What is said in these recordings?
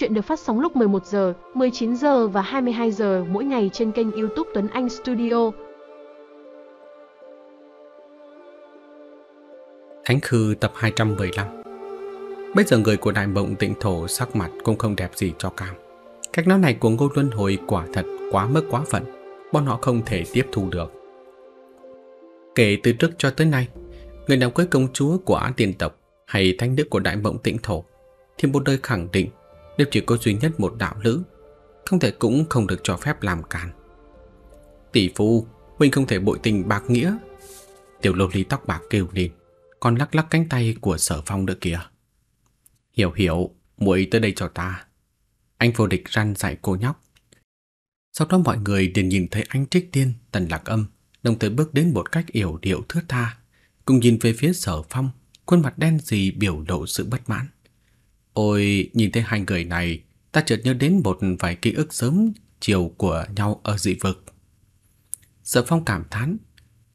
Chuyện được phát sóng lúc 11 giờ, 19 giờ và 22 giờ mỗi ngày trên kênh YouTube Tuấn Anh Studio. Thánh Khư tập 215 Bây giờ người của đại mộng tịnh thổ sắc mặt cũng không đẹp gì cho cam. Cách nói này của Ngô Luân Hồi quả thật quá mức quá phận, bọn họ không thể tiếp thu được. Kể từ trước cho tới nay, người nào cưới công chúa của Á Tiên Tộc hay thánh nữ của đại mộng tịnh thổ thì một đời khẳng định đều chỉ có duy nhất một đạo lữ, không thể cũng không được cho phép làm càn. Tỷ phu, huynh không thể bội tình bạc nghĩa. Tiểu lô ly tóc bạc kêu lên, còn lắc lắc cánh tay của sở phong nữa kìa. Hiểu hiểu, muội tới đây cho ta. Anh vô địch răn dạy cô nhóc. Sau đó mọi người đều nhìn thấy anh trích tiên, tần lạc âm, đồng thời bước đến một cách yểu điệu thướt tha, cùng nhìn về phía sở phong, khuôn mặt đen gì biểu lộ sự bất mãn. Ôi, nhìn thấy hai người này, ta chợt nhớ đến một vài ký ức sớm chiều của nhau ở dị vực. Sở Phong cảm thán,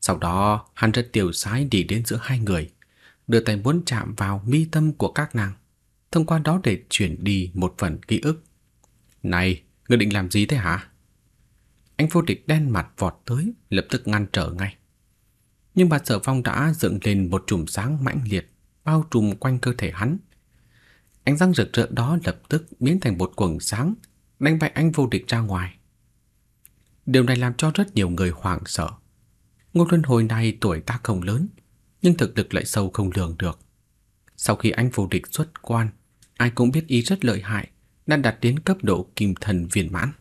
sau đó hắn rất tiểu sái đi đến giữa hai người, đưa tay muốn chạm vào mi tâm của các nàng, thông qua đó để chuyển đi một phần ký ức. "Này, ngươi định làm gì thế hả?" Anh vô địch đen mặt vọt tới, lập tức ngăn trở ngay. Nhưng bà Sở Phong đã dựng lên một chùm sáng mãnh liệt bao trùm quanh cơ thể hắn, Ánh răng rực rỡ đó lập tức biến thành một quầng sáng, đánh bay anh vô địch ra ngoài. Điều này làm cho rất nhiều người hoảng sợ. Ngô Luân hồi này tuổi ta không lớn, nhưng thực lực lại sâu không lường được. Sau khi anh vô địch xuất quan, ai cũng biết y rất lợi hại, đã đạt đến cấp độ kim thần viên mãn.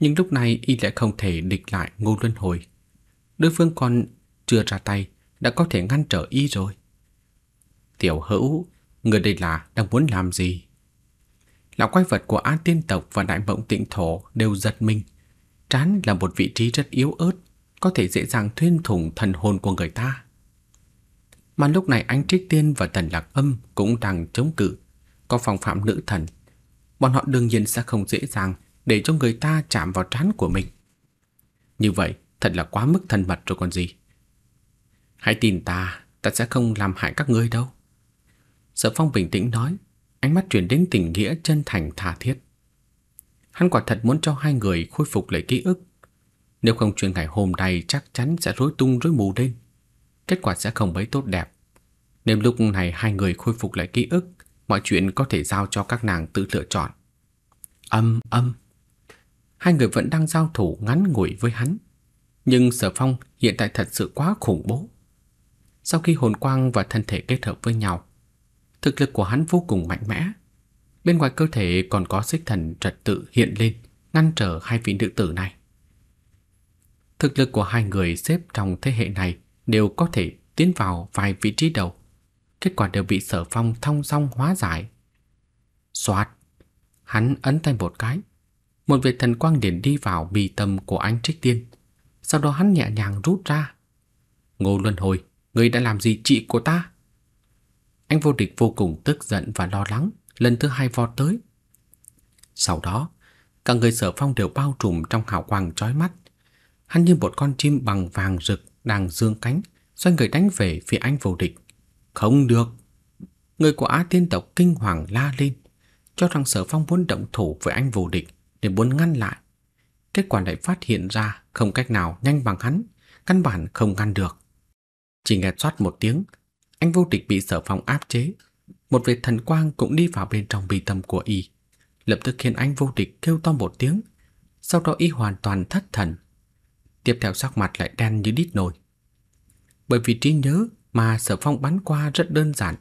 Nhưng lúc này y lại không thể địch lại Ngô Luân hồi. Đối phương còn chưa ra tay đã có thể ngăn trở y rồi. Tiểu Hữu Người đây là đang muốn làm gì? Lão quái vật của Á Tiên Tộc và Đại Mộng Tịnh Thổ đều giật mình. Trán là một vị trí rất yếu ớt, có thể dễ dàng thuyên thủng thần hồn của người ta. Mà lúc này anh Trích Tiên và Tần Lạc Âm cũng đang chống cự, có phòng phạm nữ thần. Bọn họ đương nhiên sẽ không dễ dàng để cho người ta chạm vào trán của mình. Như vậy, thật là quá mức thân mật rồi còn gì. Hãy tin ta, ta sẽ không làm hại các ngươi đâu. Sở Phong bình tĩnh nói, ánh mắt chuyển đến tình nghĩa chân thành tha thiết. Hắn quả thật muốn cho hai người khôi phục lại ký ức. Nếu không chuyện ngày hôm nay chắc chắn sẽ rối tung rối mù lên. Kết quả sẽ không mấy tốt đẹp. Nếu lúc này hai người khôi phục lại ký ức, mọi chuyện có thể giao cho các nàng tự lựa chọn. Âm âm. Hai người vẫn đang giao thủ ngắn ngủi với hắn. Nhưng Sở Phong hiện tại thật sự quá khủng bố. Sau khi hồn quang và thân thể kết hợp với nhau, Thực lực của hắn vô cùng mạnh mẽ. Bên ngoài cơ thể còn có xích thần trật tự hiện lên, ngăn trở hai vị nữ tử này. Thực lực của hai người xếp trong thế hệ này đều có thể tiến vào vài vị trí đầu. Kết quả đều bị sở phong thông song hóa giải. Xoạt! Hắn ấn tay một cái. Một vị thần quang điển đi vào bì tâm của anh Trích Tiên. Sau đó hắn nhẹ nhàng rút ra. Ngô Luân Hồi, ngươi đã làm gì chị của ta? Anh vô địch vô cùng tức giận và lo lắng, lần thứ hai vọt tới. Sau đó, cả người sở phong đều bao trùm trong hào quang chói mắt. Hắn như một con chim bằng vàng rực đang dương cánh, xoay người đánh về phía anh vô địch. Không được! Người của Á tiên tộc kinh hoàng la lên, cho rằng sở phong muốn động thủ với anh vô địch để muốn ngăn lại. Kết quả lại phát hiện ra không cách nào nhanh bằng hắn, căn bản không ngăn được. Chỉ nghe xót một tiếng, anh vô địch bị sở phong áp chế, một vệt thần quang cũng đi vào bên trong bi tâm của y, lập tức khiến anh vô địch kêu to một tiếng, sau đó y hoàn toàn thất thần. Tiếp theo sắc mặt lại đen như đít nồi. Bởi vì trí nhớ mà Sở Phong bắn qua rất đơn giản,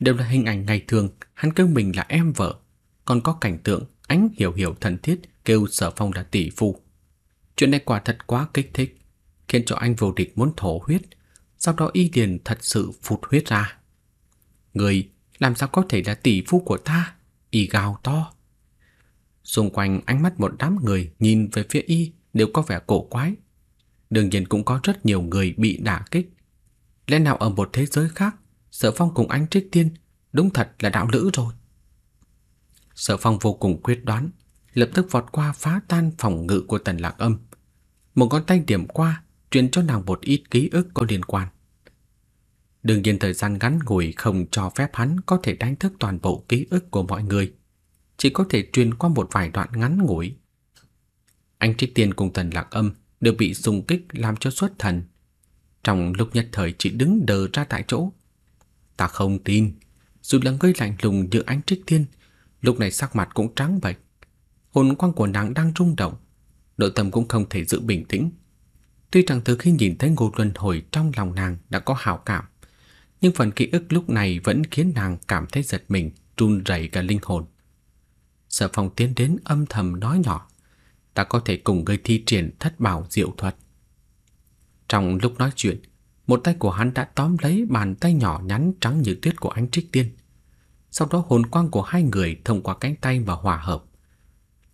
đều là hình ảnh ngày thường hắn kêu mình là em vợ, còn có cảnh tượng ánh hiểu hiểu thân thiết kêu Sở Phong là tỷ phu. Chuyện này quả thật quá kích thích, khiến cho anh vô địch muốn thổ huyết sau đó y liền thật sự phụt huyết ra. Người làm sao có thể là tỷ phu của ta? Y gào to. Xung quanh ánh mắt một đám người nhìn về phía y đều có vẻ cổ quái. Đương nhiên cũng có rất nhiều người bị đả kích. Lẽ nào ở một thế giới khác, Sở Phong cùng anh Trích Tiên đúng thật là đạo lữ rồi. Sở Phong vô cùng quyết đoán, lập tức vọt qua phá tan phòng ngự của Tần Lạc Âm. Một con tay điểm qua, truyền cho nàng một ít ký ức có liên quan. Đương nhiên thời gian ngắn ngủi không cho phép hắn có thể đánh thức toàn bộ ký ức của mọi người, chỉ có thể truyền qua một vài đoạn ngắn ngủi. Anh Trích Tiên cùng Tần Lạc Âm đều bị xung kích làm cho xuất thần. Trong lúc nhất thời chỉ đứng đờ ra tại chỗ. Ta không tin, dù là ngươi lạnh lùng như anh Trích Tiên, lúc này sắc mặt cũng trắng bệch. Hồn quang của nàng đang rung động, nội tâm cũng không thể giữ bình tĩnh. Tuy rằng từ khi nhìn thấy Ngô Luân Hồi trong lòng nàng đã có hảo cảm, nhưng phần ký ức lúc này vẫn khiến nàng cảm thấy giật mình, run rẩy cả linh hồn. Sở Phong tiến đến âm thầm nói nhỏ, "Ta có thể cùng ngươi thi triển thất bảo diệu thuật." Trong lúc nói chuyện, một tay của hắn đã tóm lấy bàn tay nhỏ nhắn trắng như tuyết của anh Trích Tiên. Sau đó hồn quang của hai người thông qua cánh tay mà hòa hợp.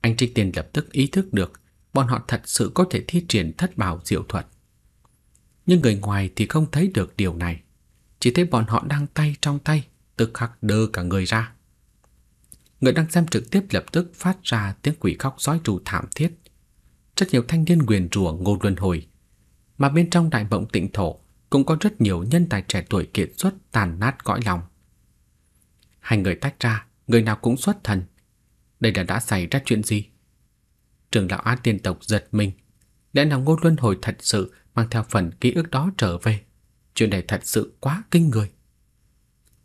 Anh Trích Tiên lập tức ý thức được bọn họ thật sự có thể thi triển thất bảo diệu thuật. Nhưng người ngoài thì không thấy được điều này, chỉ thấy bọn họ đang tay trong tay, tức khắc đơ cả người ra. Người đang xem trực tiếp lập tức phát ra tiếng quỷ khóc sói trù thảm thiết. Rất nhiều thanh niên quyền rùa ngô luân hồi, mà bên trong đại mộng tịnh thổ cũng có rất nhiều nhân tài trẻ tuổi kiệt xuất tàn nát cõi lòng. Hai người tách ra, người nào cũng xuất thần. Đây là đã xảy ra chuyện gì? trưởng lão a tiên tộc giật mình. Lẽ nào ngô luân hồi thật sự mang theo phần ký ức đó trở về? Chuyện này thật sự quá kinh người.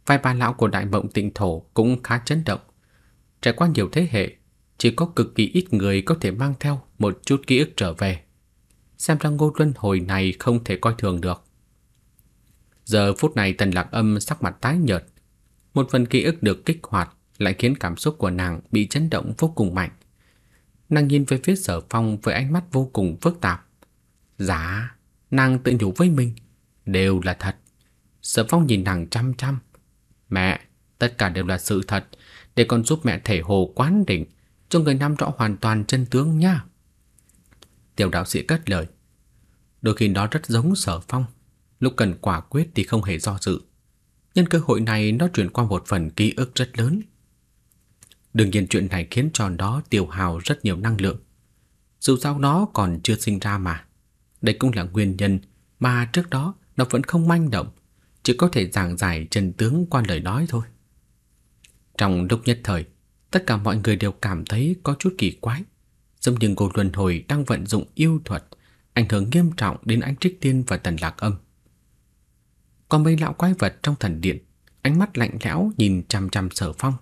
Vài bà lão của đại mộng tịnh thổ cũng khá chấn động. Trải qua nhiều thế hệ, chỉ có cực kỳ ít người có thể mang theo một chút ký ức trở về. Xem ra ngô luân hồi này không thể coi thường được. Giờ phút này tần lạc âm sắc mặt tái nhợt. Một phần ký ức được kích hoạt lại khiến cảm xúc của nàng bị chấn động vô cùng mạnh. Nàng nhìn về phía sở phong với ánh mắt vô cùng phức tạp. Dạ, nàng tự nhủ với mình, đều là thật. Sở phong nhìn nàng chăm chăm. Mẹ, tất cả đều là sự thật, để con giúp mẹ thể hồ quán định, cho người nam rõ hoàn toàn chân tướng nha. Tiểu đạo sĩ cất lời. Đôi khi nó rất giống sở phong, lúc cần quả quyết thì không hề do dự. Nhân cơ hội này nó truyền qua một phần ký ức rất lớn Đương nhiên chuyện này khiến cho nó tiêu hào rất nhiều năng lượng. Dù sao nó còn chưa sinh ra mà. Đây cũng là nguyên nhân mà trước đó nó vẫn không manh động, chỉ có thể giảng giải trần tướng qua lời nói thôi. Trong lúc nhất thời, tất cả mọi người đều cảm thấy có chút kỳ quái, giống như cô luân hồi đang vận dụng yêu thuật, ảnh hưởng nghiêm trọng đến ánh trích tiên và tần lạc âm. Còn mấy lão quái vật trong thần điện, ánh mắt lạnh lẽo nhìn chằm chằm sở phong.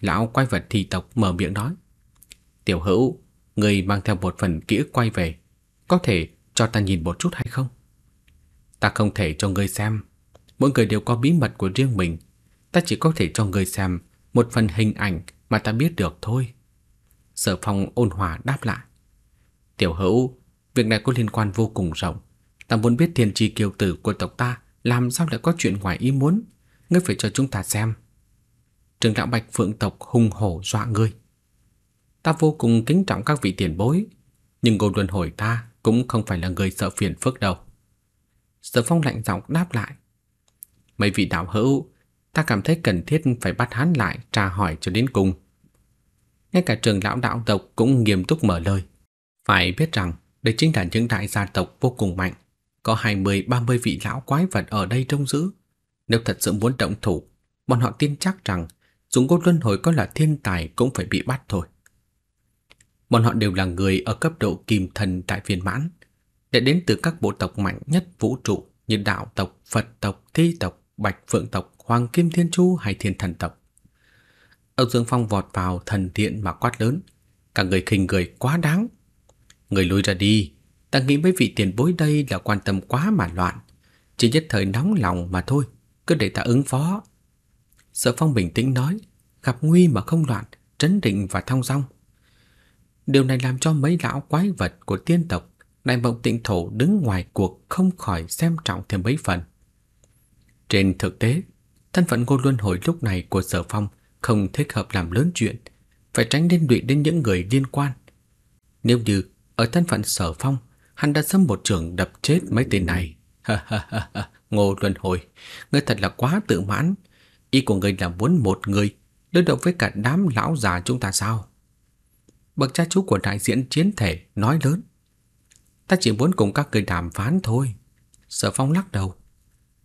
Lão quay vật thi tộc mở miệng nói Tiểu hữu Người mang theo một phần ký ức quay về Có thể cho ta nhìn một chút hay không Ta không thể cho người xem Mỗi người đều có bí mật của riêng mình Ta chỉ có thể cho người xem Một phần hình ảnh mà ta biết được thôi Sở phong ôn hòa đáp lại Tiểu hữu Việc này có liên quan vô cùng rộng Ta muốn biết thiên tri kiều tử của tộc ta Làm sao lại có chuyện ngoài ý muốn Ngươi phải cho chúng ta xem trưởng lão Bạch Phượng tộc hung hổ dọa người. Ta vô cùng kính trọng các vị tiền bối, nhưng Ngô Luân Hồi ta cũng không phải là người sợ phiền phức đâu. Sở Phong lạnh giọng đáp lại. Mấy vị đạo hữu, ta cảm thấy cần thiết phải bắt hắn lại tra hỏi cho đến cùng. Ngay cả trường lão đạo tộc cũng nghiêm túc mở lời. Phải biết rằng đây chính là những đại gia tộc vô cùng mạnh. Có 20-30 vị lão quái vật ở đây trông giữ. Nếu thật sự muốn động thủ, bọn họ tin chắc rằng dùng cốt luân hồi có là thiên tài cũng phải bị bắt thôi. Bọn họ đều là người ở cấp độ kim thần tại viên mãn, để đến từ các bộ tộc mạnh nhất vũ trụ như đạo tộc, Phật tộc, Thi tộc, Bạch Phượng tộc, Hoàng Kim Thiên Chu hay Thiên Thần tộc. Âu Dương Phong vọt vào thần thiện mà quát lớn, cả người khinh người quá đáng. Người lui ra đi, ta nghĩ mấy vị tiền bối đây là quan tâm quá mà loạn, chỉ nhất thời nóng lòng mà thôi, cứ để ta ứng phó Sở Phong bình tĩnh nói, gặp nguy mà không loạn, trấn định và thong dong. Điều này làm cho mấy lão quái vật của tiên tộc Đại Mộng Tịnh Thổ đứng ngoài cuộc không khỏi xem trọng thêm mấy phần. Trên thực tế, thân phận Ngô luân hồi lúc này của Sở Phong không thích hợp làm lớn chuyện, phải tránh liên lụy đến những người liên quan. Nếu như ở thân phận Sở Phong, hắn đã sớm một trường đập chết mấy tên này. Ngô Luân Hồi, ngươi thật là quá tự mãn, Ý của người là muốn một người đối đầu với cả đám lão già chúng ta sao? Bậc cha chú của đại diện chiến thể nói lớn. Ta chỉ muốn cùng các người đàm phán thôi. Sở phong lắc đầu.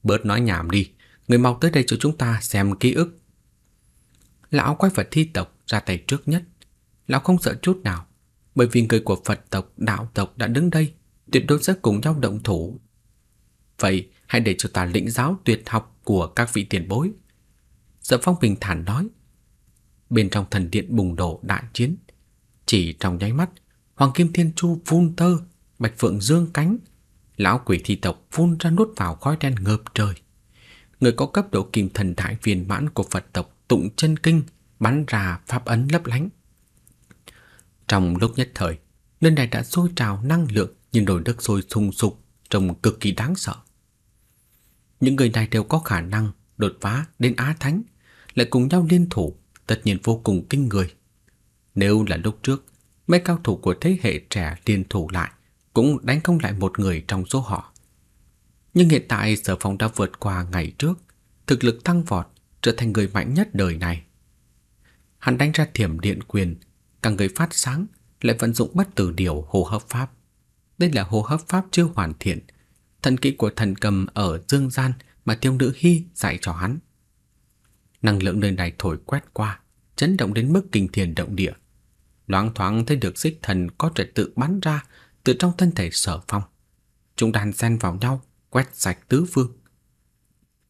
Bớt nói nhảm đi, người mau tới đây cho chúng ta xem ký ức. Lão quái vật thi tộc ra tay trước nhất. Lão không sợ chút nào, bởi vì người của Phật tộc, đạo tộc đã đứng đây, tuyệt đối sẽ cùng nhau động thủ. Vậy hãy để cho ta lĩnh giáo tuyệt học của các vị tiền bối Diệp dạ Phong bình thản nói. Bên trong thần điện bùng đổ đại chiến. Chỉ trong nháy mắt, Hoàng Kim Thiên Chu phun tơ, Bạch Phượng dương cánh. Lão quỷ thi tộc phun ra nuốt vào khói đen ngợp trời. Người có cấp độ kim thần đại viên mãn của Phật tộc tụng chân kinh bắn ra pháp ấn lấp lánh. Trong lúc nhất thời, nơi này đã sôi trào năng lượng nhưng đồi đất sôi sùng sục trông cực kỳ đáng sợ. Những người này đều có khả năng đột phá đến Á Thánh lại cùng nhau liên thủ, tất nhiên vô cùng kinh người. Nếu là lúc trước, mấy cao thủ của thế hệ trẻ liên thủ lại cũng đánh không lại một người trong số họ. Nhưng hiện tại Sở Phong đã vượt qua ngày trước, thực lực tăng vọt, trở thành người mạnh nhất đời này. Hắn đánh ra thiểm điện quyền, càng người phát sáng, lại vận dụng bất tử điều hô hấp pháp. Đây là hô hấp pháp chưa hoàn thiện, thần kỹ của thần cầm ở dương gian mà tiêu nữ hy dạy cho hắn. Năng lượng nơi này thổi quét qua, chấn động đến mức kinh thiên động địa. Loáng thoáng thấy được xích thần có trật tự bắn ra từ trong thân thể sở phong. Chúng đàn xen vào nhau, quét sạch tứ phương.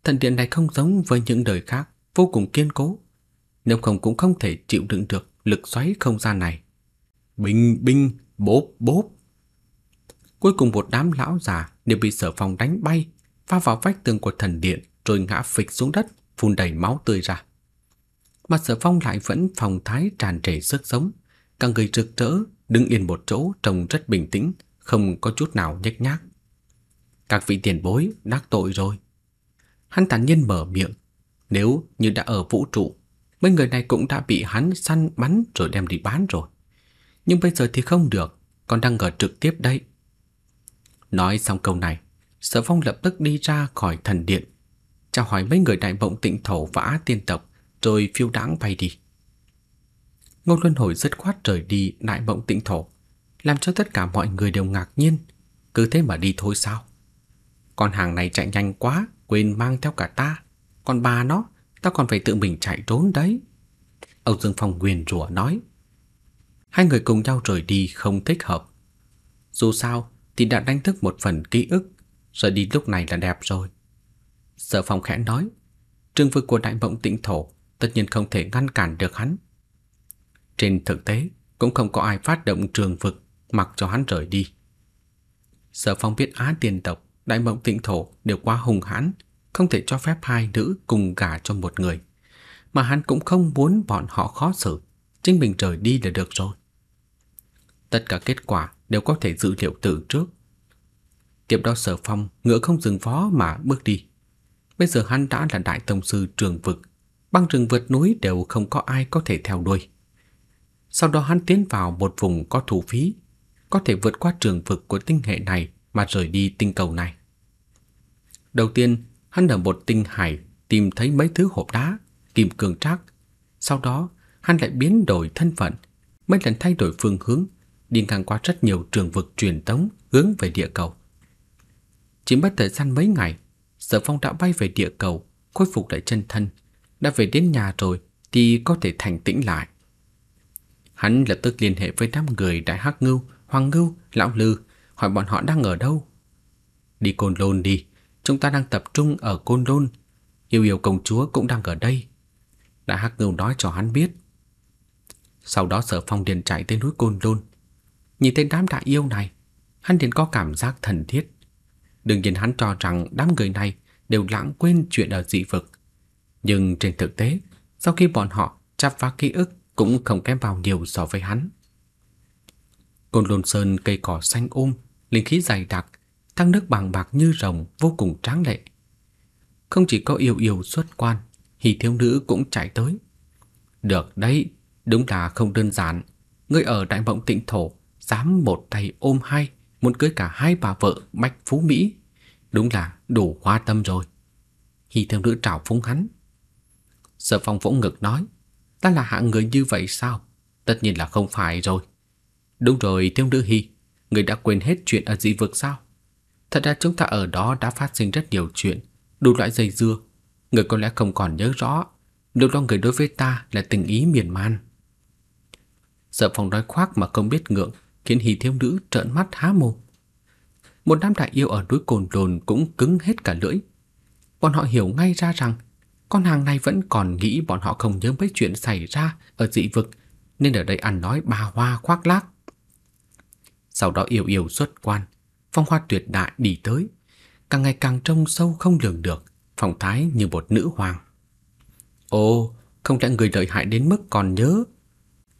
Thần điện này không giống với những đời khác, vô cùng kiên cố. Nếu không cũng không thể chịu đựng được lực xoáy không gian này. Bình binh bốp bốp. Cuối cùng một đám lão già đều bị sở phong đánh bay, va vào vách tường của thần điện rồi ngã phịch xuống đất, phun đầy máu tươi ra. mặt Sở Phong lại vẫn phòng thái tràn trề sức sống, cả người rực rỡ, đứng yên một chỗ trông rất bình tĩnh, không có chút nào nhếch nhác. Các vị tiền bối đắc tội rồi. Hắn thản nhiên mở miệng, nếu như đã ở vũ trụ, mấy người này cũng đã bị hắn săn bắn rồi đem đi bán rồi. Nhưng bây giờ thì không được, còn đang ở trực tiếp đây. Nói xong câu này, Sở Phong lập tức đi ra khỏi thần điện, chào hỏi mấy người đại bộng tịnh thổ và á tiên tộc, rồi phiêu đáng bay đi. Ngô Luân Hồi rất khoát rời đi đại bộng tịnh thổ, làm cho tất cả mọi người đều ngạc nhiên, cứ thế mà đi thôi sao? Con hàng này chạy nhanh quá, quên mang theo cả ta, còn bà nó, ta còn phải tự mình chạy trốn đấy. Âu Dương Phong quyền rủa nói. Hai người cùng nhau rời đi không thích hợp. Dù sao thì đã đánh thức một phần ký ức, rời đi lúc này là đẹp rồi. Sở Phong khẽ nói Trương vực của đại mộng tịnh thổ Tất nhiên không thể ngăn cản được hắn Trên thực tế Cũng không có ai phát động trường vực Mặc cho hắn rời đi Sở phong biết á Tiên tộc Đại mộng tịnh thổ đều quá hùng hãn Không thể cho phép hai nữ cùng gả cho một người Mà hắn cũng không muốn bọn họ khó xử Chính mình rời đi là được rồi Tất cả kết quả đều có thể dự liệu từ trước Tiếp đó sở phong ngựa không dừng phó mà bước đi Bây giờ hắn đã là đại tông sư trường vực, băng rừng vượt núi đều không có ai có thể theo đuôi. Sau đó hắn tiến vào một vùng có thủ phí, có thể vượt qua trường vực của tinh hệ này mà rời đi tinh cầu này. Đầu tiên, hắn ở một tinh hải tìm thấy mấy thứ hộp đá, kim cương trác. Sau đó, hắn lại biến đổi thân phận, mấy lần thay đổi phương hướng, đi ngang qua rất nhiều trường vực truyền tống hướng về địa cầu. Chỉ mất thời gian mấy ngày, Sở Phong đã bay về địa cầu, khôi phục lại chân thân. Đã về đến nhà rồi thì có thể thành tĩnh lại. Hắn lập tức liên hệ với năm người Đại Hắc Ngưu, Hoàng Ngưu, Lão Lư, hỏi bọn họ đang ở đâu. Đi Côn Lôn đi, chúng ta đang tập trung ở Côn Lôn. Yêu yêu công chúa cũng đang ở đây. Đại Hắc Ngưu nói cho hắn biết. Sau đó sở phong liền chạy tới núi Côn Lôn. Nhìn thấy đám đại yêu này, hắn liền có cảm giác thần thiết. Đừng nhìn hắn cho rằng đám người này đều lãng quên chuyện ở dị vực. Nhưng trên thực tế, sau khi bọn họ chắp vào ký ức cũng không kém bao nhiêu so với hắn. Côn Lôn Sơn cây cỏ xanh um, linh khí dày đặc, thác nước bằng bạc như rồng vô cùng tráng lệ. Không chỉ có yêu yêu xuất quan, thì thiếu nữ cũng chạy tới. Được đấy, đúng là không đơn giản. Ngươi ở đại mộng tịnh thổ, dám một tay ôm hai, muốn cưới cả hai bà vợ Bách Phú Mỹ, đúng là đủ hoa tâm rồi. Hi Thương Nữ trào phúng hắn. Sở Phong vỗ ngực nói, ta là hạng người như vậy sao? Tất nhiên là không phải rồi. Đúng rồi Thương Nữ Hi, người đã quên hết chuyện ở dị vực sao? Thật ra chúng ta ở đó đã phát sinh rất nhiều chuyện, đủ loại dây dưa. Người có lẽ không còn nhớ rõ, lúc đó người đối với ta là tình ý miền man. Sở Phong nói khoác mà không biết ngượng, khiến hy thiếu nữ trợn mắt há mồm. Một nam đại yêu ở núi cồn đồn cũng cứng hết cả lưỡi. Bọn họ hiểu ngay ra rằng con hàng này vẫn còn nghĩ bọn họ không nhớ mấy chuyện xảy ra ở dị vực nên ở đây ăn nói bà hoa khoác lác. Sau đó yêu yêu xuất quan, phong hoa tuyệt đại đi tới, càng ngày càng trông sâu không lường được, phong thái như một nữ hoàng. Ô, không lẽ người lợi hại đến mức còn nhớ?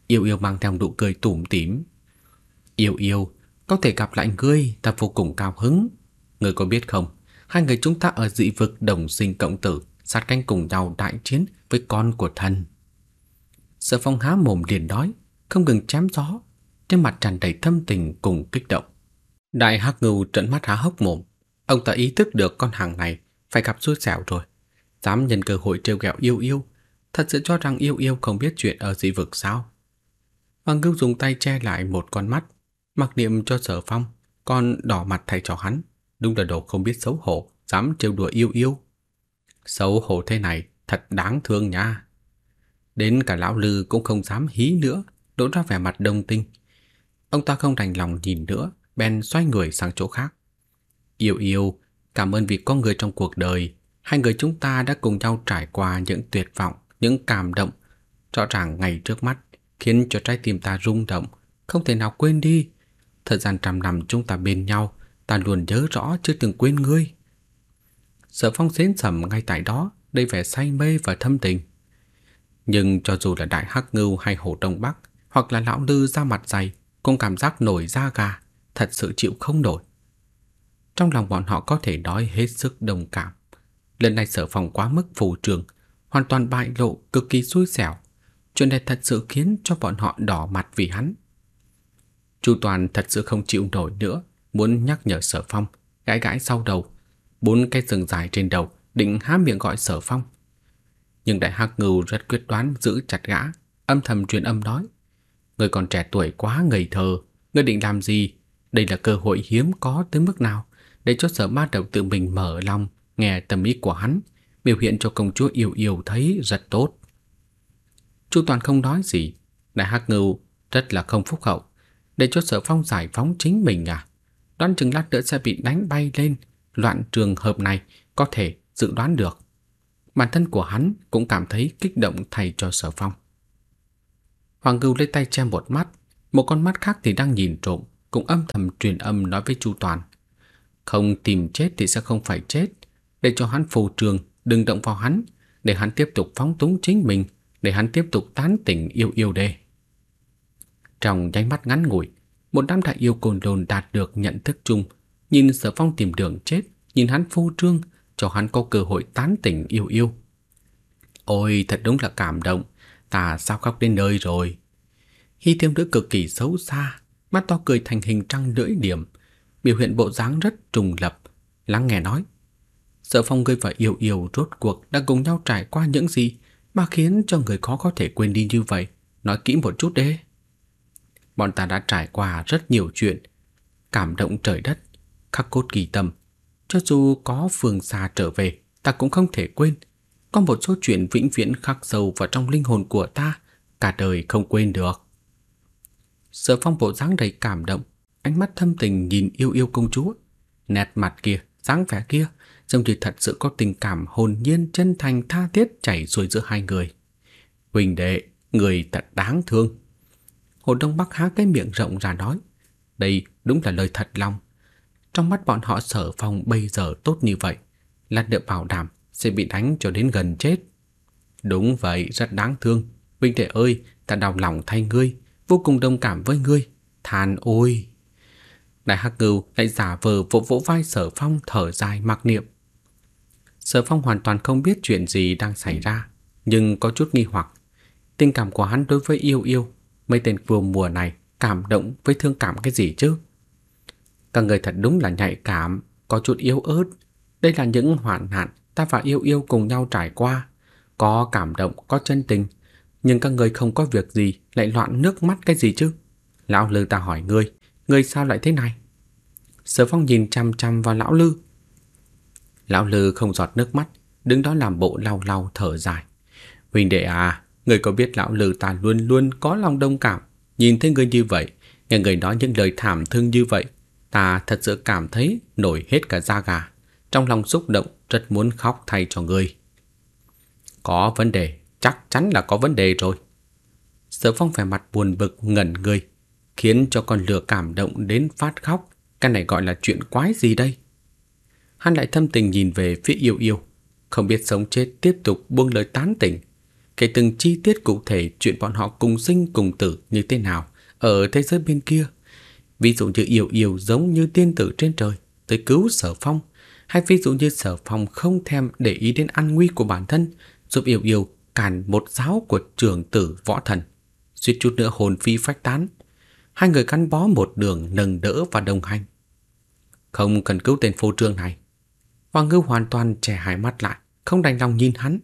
Yêu yêu mang theo nụ cười tủm tỉm, Yêu yêu, có thể gặp lại ngươi, ta vô cùng cao hứng. Ngươi có biết không, hai người chúng ta ở dị vực đồng sinh cộng tử, sát canh cùng nhau đại chiến với con của thần. Sở phong há mồm liền đói, không ngừng chém gió, trên mặt tràn đầy thâm tình cùng kích động. Đại hắc ngưu trận mắt há hốc mồm, ông ta ý thức được con hàng này phải gặp xui xẻo rồi. Dám nhân cơ hội trêu ghẹo yêu yêu, thật sự cho rằng yêu yêu không biết chuyện ở dị vực sao. Hoàng ngưu dùng tay che lại một con mắt, mặc niệm cho Sở Phong, còn đỏ mặt thay cho hắn, đúng là đồ không biết xấu hổ, dám trêu đùa yêu yêu. Xấu hổ thế này thật đáng thương nha. Đến cả lão lư cũng không dám hí nữa, đổ ra vẻ mặt đông tinh. Ông ta không đành lòng nhìn nữa, bèn xoay người sang chỗ khác. Yêu yêu, cảm ơn vì có người trong cuộc đời, hai người chúng ta đã cùng nhau trải qua những tuyệt vọng, những cảm động, rõ ràng ngày trước mắt, khiến cho trái tim ta rung động, không thể nào quên đi. Thời gian trăm năm chúng ta bên nhau Ta luôn nhớ rõ chưa từng quên ngươi Sở phong xến sầm ngay tại đó đây vẻ say mê và thâm tình Nhưng cho dù là đại hắc ngưu hay hồ đông bắc Hoặc là lão lư ra mặt dày Cũng cảm giác nổi da gà Thật sự chịu không nổi Trong lòng bọn họ có thể nói hết sức đồng cảm Lần này sở phòng quá mức phù trường Hoàn toàn bại lộ cực kỳ xui xẻo Chuyện này thật sự khiến cho bọn họ đỏ mặt vì hắn Chu Toàn thật sự không chịu nổi nữa, muốn nhắc nhở Sở Phong, gãi gãi sau đầu, bốn cái sừng dài trên đầu định há miệng gọi Sở Phong. Nhưng Đại Hắc Ngưu rất quyết đoán giữ chặt gã, âm thầm truyền âm nói: người còn trẻ tuổi quá ngây thơ, người định làm gì? Đây là cơ hội hiếm có tới mức nào để cho Sở Ma Đầu tự mình mở lòng, nghe tâm ý của hắn, biểu hiện cho công chúa yêu yêu thấy rất tốt." Chu Toàn không nói gì, Đại Hắc Ngưu rất là không phúc hậu, để cho sở phong giải phóng chính mình à? Đoán chừng lát nữa sẽ bị đánh bay lên. Loạn trường hợp này có thể dự đoán được. Bản thân của hắn cũng cảm thấy kích động thay cho sở phong. Hoàng Ngưu lấy tay che một mắt, một con mắt khác thì đang nhìn trộm, cũng âm thầm truyền âm nói với Chu Toàn. Không tìm chết thì sẽ không phải chết, để cho hắn phù trường, đừng động vào hắn, để hắn tiếp tục phóng túng chính mình, để hắn tiếp tục tán tỉnh yêu yêu đề. Trong nháy mắt ngắn ngủi, một đám đại yêu cồn lồn đạt được nhận thức chung, nhìn Sở Phong tìm đường chết, nhìn hắn phô trương, cho hắn có cơ hội tán tỉnh yêu yêu. Ôi, thật đúng là cảm động, ta sao khóc đến nơi rồi. Hi thiêm nữ cực kỳ xấu xa, mắt to cười thành hình trăng lưỡi điểm, biểu hiện bộ dáng rất trùng lập, lắng nghe nói. Sở Phong gây và yêu yêu rốt cuộc đã cùng nhau trải qua những gì mà khiến cho người khó có thể quên đi như vậy. Nói kỹ một chút đi bọn ta đã trải qua rất nhiều chuyện, cảm động trời đất, khắc cốt ghi tâm. Cho dù có phương xa trở về, ta cũng không thể quên. Có một số chuyện vĩnh viễn khắc sâu vào trong linh hồn của ta, cả đời không quên được. Sở phong bộ dáng đầy cảm động, ánh mắt thâm tình nhìn yêu yêu công chúa. Nét mặt kia, dáng vẻ kia, trông thì thật sự có tình cảm hồn nhiên chân thành tha thiết chảy xuôi giữa hai người. Huỳnh đệ, người thật đáng thương. Hồ Đông Bắc há cái miệng rộng ra nói. Đây đúng là lời thật lòng. Trong mắt bọn họ sở Phong bây giờ tốt như vậy, là được bảo đảm sẽ bị đánh cho đến gần chết. Đúng vậy, rất đáng thương. Vinh đệ ơi, ta đau lòng thay ngươi, vô cùng đồng cảm với ngươi. Than ôi! Đại Hắc Ngưu lại giả vờ vỗ vỗ vai sở phong thở dài mặc niệm. Sở phong hoàn toàn không biết chuyện gì đang xảy ra, nhưng có chút nghi hoặc. Tình cảm của hắn đối với yêu yêu Mấy tên vua mùa này cảm động với thương cảm cái gì chứ? Các người thật đúng là nhạy cảm, có chút yếu ớt. Đây là những hoạn nạn ta và yêu yêu cùng nhau trải qua. Có cảm động, có chân tình. Nhưng các người không có việc gì lại loạn nước mắt cái gì chứ? Lão Lư ta hỏi ngươi, ngươi sao lại thế này? Sở Phong nhìn chăm chăm vào Lão Lư. Lão Lư không giọt nước mắt, đứng đó làm bộ lau lau thở dài. Huỳnh đệ à, Người có biết lão lừ ta luôn luôn có lòng đồng cảm Nhìn thấy người như vậy Nghe người nói những lời thảm thương như vậy Ta thật sự cảm thấy nổi hết cả da gà Trong lòng xúc động Rất muốn khóc thay cho người Có vấn đề Chắc chắn là có vấn đề rồi Sở phong vẻ mặt buồn bực ngẩn người Khiến cho con lửa cảm động đến phát khóc Cái này gọi là chuyện quái gì đây Hắn lại thâm tình nhìn về phía yêu yêu Không biết sống chết tiếp tục buông lời tán tỉnh kể từng chi tiết cụ thể chuyện bọn họ cùng sinh cùng tử như thế nào ở thế giới bên kia. Ví dụ như yêu yêu giống như tiên tử trên trời tới cứu sở phong, hay ví dụ như sở phong không thèm để ý đến an nguy của bản thân, giúp yêu yêu cản một giáo của trưởng tử võ thần, suýt chút nữa hồn phi phách tán. Hai người gắn bó một đường nâng đỡ và đồng hành. Không cần cứu tên phô trương này. Hoàng Ngưu hoàn toàn trẻ hai mắt lại, không đành lòng nhìn hắn.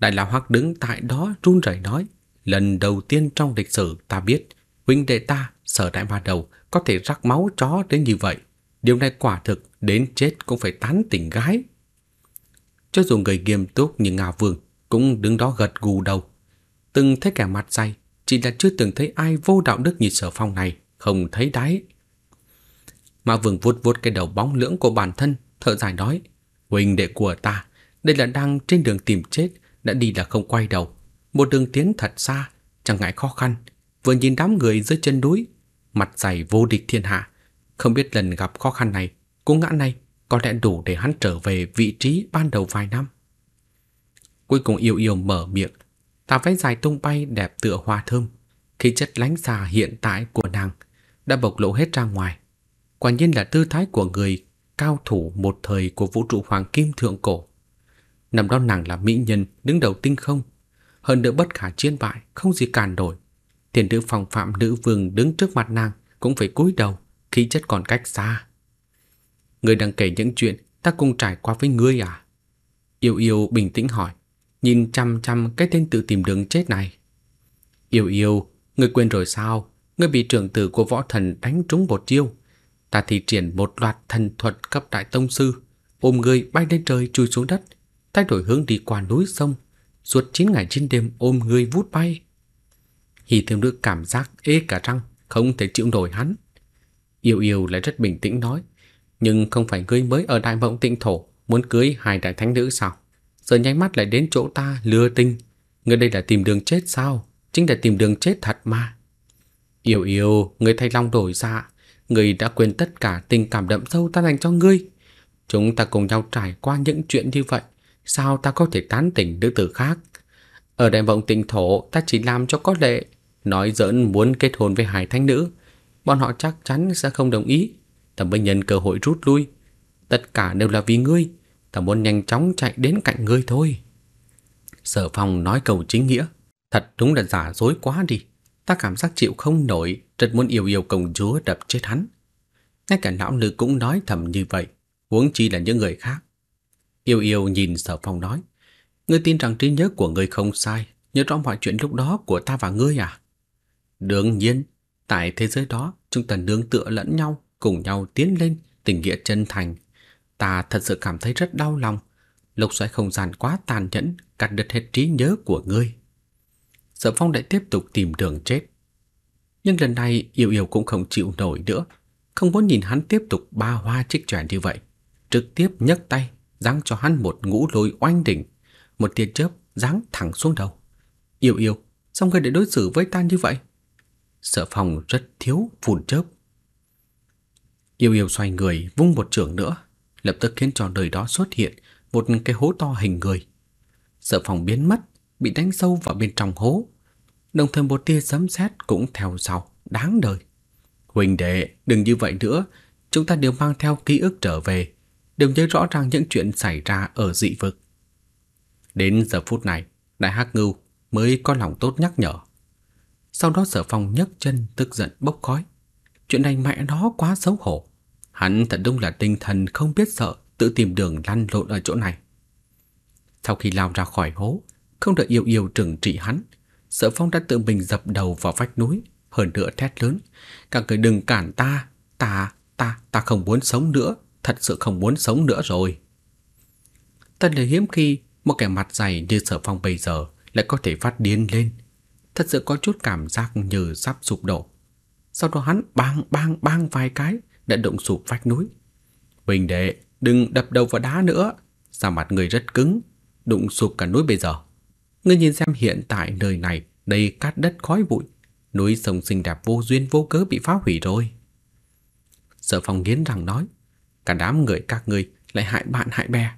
Đại lão Hắc đứng tại đó run rẩy nói, lần đầu tiên trong lịch sử ta biết, huynh đệ ta, sở đại ma đầu, có thể rắc máu chó đến như vậy. Điều này quả thực, đến chết cũng phải tán tỉnh gái. Cho dù người nghiêm túc như Ngà Vương, cũng đứng đó gật gù đầu. Từng thấy kẻ mặt dày, chỉ là chưa từng thấy ai vô đạo đức như sở phong này, không thấy đáy. mà Vương vuốt vuốt cái đầu bóng lưỡng của bản thân, thở dài nói, huynh đệ của ta, đây là đang trên đường tìm chết, đã đi là không quay đầu, một đường tiến thật xa, chẳng ngại khó khăn, vừa nhìn đám người dưới chân núi, mặt dày vô địch thiên hạ, không biết lần gặp khó khăn này, cú ngã này có lẽ đủ để hắn trở về vị trí ban đầu vài năm. Cuối cùng yêu yêu mở miệng, ta váy dài tung bay đẹp tựa hoa thơm, khi chất lánh xà hiện tại của nàng đã bộc lộ hết ra ngoài. Quả nhiên là tư thái của người cao thủ một thời của vũ trụ hoàng kim thượng cổ. Năm đó nàng là mỹ nhân đứng đầu tinh không Hơn nữa bất khả chiến bại Không gì cản đổi. Thiền nữ phòng phạm nữ vương đứng trước mặt nàng Cũng phải cúi đầu Khí chất còn cách xa Người đang kể những chuyện ta cùng trải qua với ngươi à Yêu yêu bình tĩnh hỏi Nhìn chăm chăm cái tên tự tìm đường chết này Yêu yêu người quên rồi sao người bị trưởng tử của võ thần đánh trúng một chiêu Ta thì triển một loạt thần thuật cấp đại tông sư Ôm người bay lên trời chui xuống đất thay đổi hướng đi qua núi sông, suốt 9 ngày 9 đêm ôm người vút bay. Hỉ thiếu nữ cảm giác ê cả răng, không thể chịu nổi hắn. Yêu yêu lại rất bình tĩnh nói, nhưng không phải ngươi mới ở đại mộng tịnh thổ, muốn cưới hai đại thánh nữ sao? Giờ nháy mắt lại đến chỗ ta lừa tinh ngươi đây là tìm đường chết sao? Chính là tìm đường chết thật mà. Yêu yêu, ngươi thay long đổi dạ, ngươi đã quên tất cả tình cảm đậm sâu ta dành cho ngươi. Chúng ta cùng nhau trải qua những chuyện như vậy, sao ta có thể tán tỉnh nữ tử khác? Ở đại vọng tình thổ ta chỉ làm cho có lệ, nói giỡn muốn kết hôn với hải thánh nữ. Bọn họ chắc chắn sẽ không đồng ý. Ta mới nhân cơ hội rút lui. Tất cả đều là vì ngươi. Ta muốn nhanh chóng chạy đến cạnh ngươi thôi. Sở phong nói cầu chính nghĩa. Thật đúng là giả dối quá đi. Ta cảm giác chịu không nổi, rất muốn yêu yêu công chúa đập chết hắn. Ngay cả lão nữ cũng nói thầm như vậy, huống chi là những người khác. Yêu yêu nhìn sở phong nói. Ngươi tin rằng trí nhớ của ngươi không sai, nhớ rõ mọi chuyện lúc đó của ta và ngươi à? Đương nhiên, tại thế giới đó, chúng ta nương tựa lẫn nhau, cùng nhau tiến lên, tình nghĩa chân thành. Ta thật sự cảm thấy rất đau lòng. Lục xoáy không gian quá tàn nhẫn, cắt đứt hết trí nhớ của ngươi. Sở phong lại tiếp tục tìm đường chết. Nhưng lần này yêu yêu cũng không chịu nổi nữa, không muốn nhìn hắn tiếp tục ba hoa trích trẻn như vậy. Trực tiếp nhấc tay giáng cho hắn một ngũ lôi oanh đỉnh, một tia chớp giáng thẳng xuống đầu. Yêu yêu, sao ngươi để đối xử với ta như vậy? Sở phòng rất thiếu phun chớp. Yêu yêu xoay người vung một chưởng nữa, lập tức khiến cho nơi đó xuất hiện một cái hố to hình người. Sở phòng biến mất, bị đánh sâu vào bên trong hố. Đồng thời một tia sấm sét cũng theo sau, đáng đời. Huỳnh đệ, đừng như vậy nữa, chúng ta đều mang theo ký ức trở về, đều nhớ rõ ràng những chuyện xảy ra ở dị vực. Đến giờ phút này, Đại Hắc Ngưu mới có lòng tốt nhắc nhở. Sau đó Sở Phong nhấc chân tức giận bốc khói. Chuyện này mẹ nó quá xấu hổ. Hắn thật đúng là tinh thần không biết sợ, tự tìm đường lăn lộn ở chỗ này. Sau khi lao ra khỏi hố, không đợi yêu yêu trừng trị hắn, Sở Phong đã tự mình dập đầu vào vách núi, hờn nữa thét lớn, "Các người đừng cản ta, ta, ta, ta không muốn sống nữa, thật sự không muốn sống nữa rồi. Thật là hiếm khi một kẻ mặt dày như sở phong bây giờ lại có thể phát điên lên. Thật sự có chút cảm giác như sắp sụp đổ. Sau đó hắn bang bang bang vài cái đã động sụp vách núi. Huỳnh đệ, đừng đập đầu vào đá nữa. Da mặt người rất cứng, đụng sụp cả núi bây giờ. Ngươi nhìn xem hiện tại nơi này đây cát đất khói bụi. Núi sông xinh đẹp vô duyên vô cớ bị phá hủy rồi. Sở phong nghiến rằng nói cả đám người các ngươi lại hại bạn hại bè.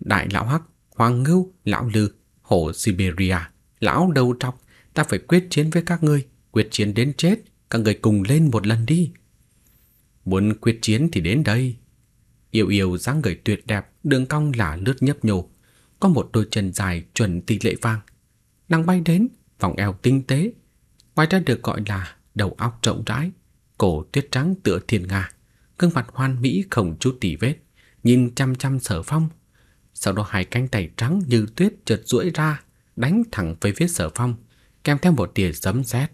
Đại lão Hắc, Hoàng Ngưu, lão Lư, hổ Siberia, lão đầu trọc, ta phải quyết chiến với các ngươi, quyết chiến đến chết, các người cùng lên một lần đi. Muốn quyết chiến thì đến đây. Yêu yêu dáng người tuyệt đẹp, đường cong là lướt nhấp nhô, có một đôi chân dài chuẩn tỷ lệ vàng. Nàng bay đến, vòng eo tinh tế, ngoài ra được gọi là đầu óc rộng rãi, cổ tuyết trắng tựa thiên nga gương mặt hoàn mỹ không chút tì vết, nhìn chăm chăm Sở Phong. Sau đó hai cánh tay trắng như tuyết chợt duỗi ra, đánh thẳng về phía Sở Phong, kèm theo một tia sấm sét.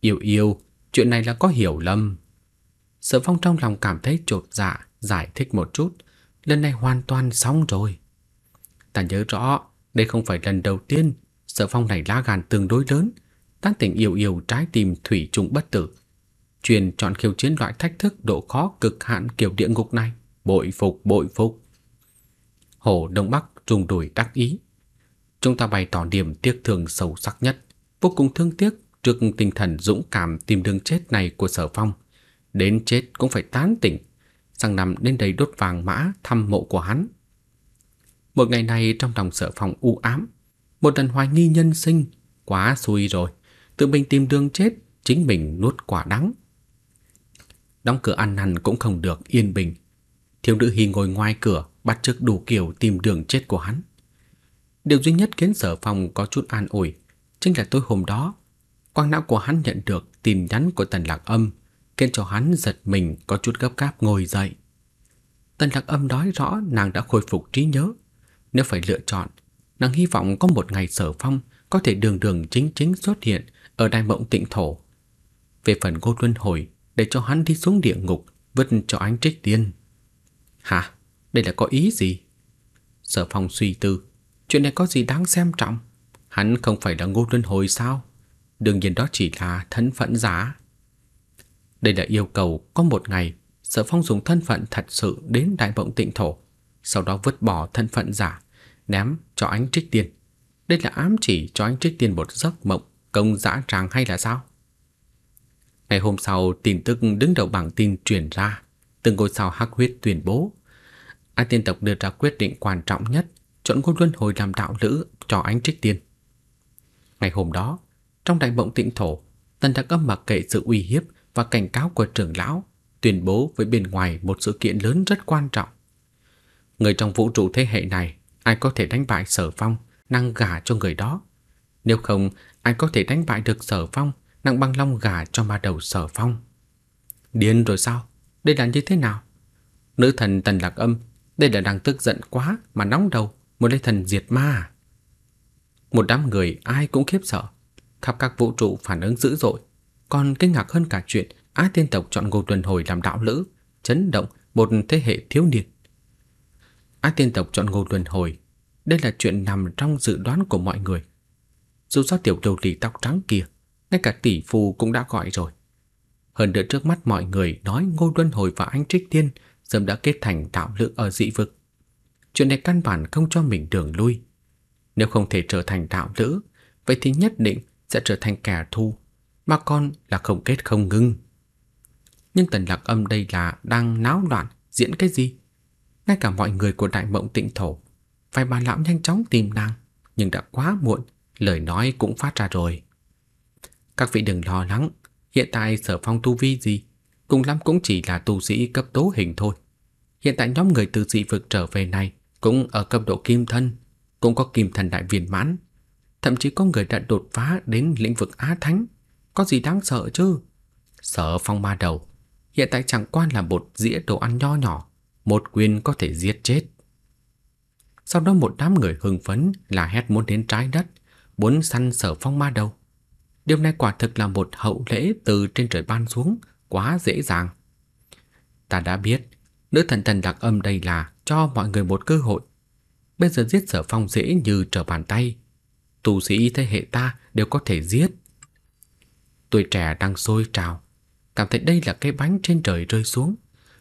"Yêu yêu, chuyện này là có hiểu lầm." Sở Phong trong lòng cảm thấy chột dạ, giải thích một chút, lần này hoàn toàn xong rồi. Ta nhớ rõ, đây không phải lần đầu tiên Sở Phong này lá gan tương đối lớn, tán tỉnh yêu yêu trái tim thủy chung bất tử, chuyên chọn khiêu chiến loại thách thức độ khó cực hạn kiểu địa ngục này, bội phục bội phục. Hồ Đông Bắc rung đùi đắc ý. Chúng ta bày tỏ điểm tiếc thương sâu sắc nhất, vô cùng thương tiếc trước tinh thần dũng cảm tìm đường chết này của Sở Phong. Đến chết cũng phải tán tỉnh, sang năm đến đây đốt vàng mã thăm mộ của hắn. Một ngày này trong lòng Sở Phong u ám, một lần hoài nghi nhân sinh, quá xui rồi, tự mình tìm đường chết, chính mình nuốt quả đắng. Đóng cửa ăn năn cũng không được yên bình Thiếu nữ hi ngồi ngoài cửa Bắt chước đủ kiểu tìm đường chết của hắn Điều duy nhất khiến sở Phong có chút an ủi Chính là tối hôm đó Quang não của hắn nhận được tin nhắn của tần lạc âm Khiến cho hắn giật mình có chút gấp gáp ngồi dậy Tần lạc âm nói rõ nàng đã khôi phục trí nhớ Nếu phải lựa chọn Nàng hy vọng có một ngày sở phong Có thể đường đường chính chính xuất hiện Ở Đại mộng tịnh thổ Về phần cô luân hồi để cho hắn đi xuống địa ngục vứt cho ánh trích tiên. Hả? Đây là có ý gì? Sở Phong suy tư, chuyện này có gì đáng xem trọng? Hắn không phải là Ngô Luân Hồi sao? Đương nhiên đó chỉ là thân phận giả. Đây là yêu cầu có một ngày Sở Phong dùng thân phận thật sự đến Đại Bộng Tịnh Thổ, sau đó vứt bỏ thân phận giả, ném cho ánh trích tiên. Đây là ám chỉ cho ánh trích tiên một giấc mộng công dã tràng hay là sao? Ngày hôm sau, tin tức đứng đầu bảng tin truyền ra. Từng ngôi sao hắc huyết tuyên bố. ai tiên tộc đưa ra quyết định quan trọng nhất, chọn ngôi luân hồi làm đạo lữ cho ánh trích tiên. Ngày hôm đó, trong đại mộng tịnh thổ, Tần Đắc Âm mặc kệ sự uy hiếp và cảnh cáo của trưởng lão, tuyên bố với bên ngoài một sự kiện lớn rất quan trọng. Người trong vũ trụ thế hệ này, ai có thể đánh bại Sở Phong, năng gả cho người đó. Nếu không, ai có thể đánh bại được Sở Phong Nặng băng long gà cho ma đầu sở phong Điên rồi sao Đây là như thế nào Nữ thần tần lạc âm Đây là đang tức giận quá mà nóng đầu Một lấy thần diệt ma à? Một đám người ai cũng khiếp sợ Khắp các vũ trụ phản ứng dữ dội Còn kinh ngạc hơn cả chuyện ái tiên tộc chọn Ngô Tuần Hồi làm đạo lữ Chấn động một thế hệ thiếu niên ái tiên tộc chọn Ngô Tuần Hồi Đây là chuyện nằm trong dự đoán của mọi người Dù sao tiểu đầu tỷ tóc trắng kia ngay cả tỷ phù cũng đã gọi rồi. Hơn nữa trước mắt mọi người nói Ngô Luân Hồi và anh Trích Tiên sớm đã kết thành đạo lượng ở dị vực. Chuyện này căn bản không cho mình đường lui. Nếu không thể trở thành đạo lữ, vậy thì nhất định sẽ trở thành kẻ thù, mà con là không kết không ngưng. Nhưng Tần Lạc Âm đây là đang náo loạn diễn cái gì? Ngay cả mọi người của Đại Mộng Tịnh Thổ, phải bà lão nhanh chóng tìm nàng, nhưng đã quá muộn, lời nói cũng phát ra rồi. Các vị đừng lo lắng, hiện tại sở phong tu vi gì, cùng lắm cũng chỉ là tu sĩ cấp tố hình thôi. Hiện tại nhóm người từ dị vực trở về này cũng ở cấp độ kim thân, cũng có kim thần đại viên mãn. Thậm chí có người đã đột phá đến lĩnh vực á thánh, có gì đáng sợ chứ? Sở phong ma đầu, hiện tại chẳng quan là một dĩa đồ ăn nho nhỏ, một quyền có thể giết chết. Sau đó một đám người hưng phấn là hét muốn đến trái đất, muốn săn sở phong ma đầu. Điều này quả thực là một hậu lễ từ trên trời ban xuống, quá dễ dàng. Ta đã biết, nữ thần thần đặc âm đây là cho mọi người một cơ hội. Bây giờ giết sở phong dễ như trở bàn tay. Tù sĩ thế hệ ta đều có thể giết. Tuổi trẻ đang sôi trào, cảm thấy đây là cái bánh trên trời rơi xuống.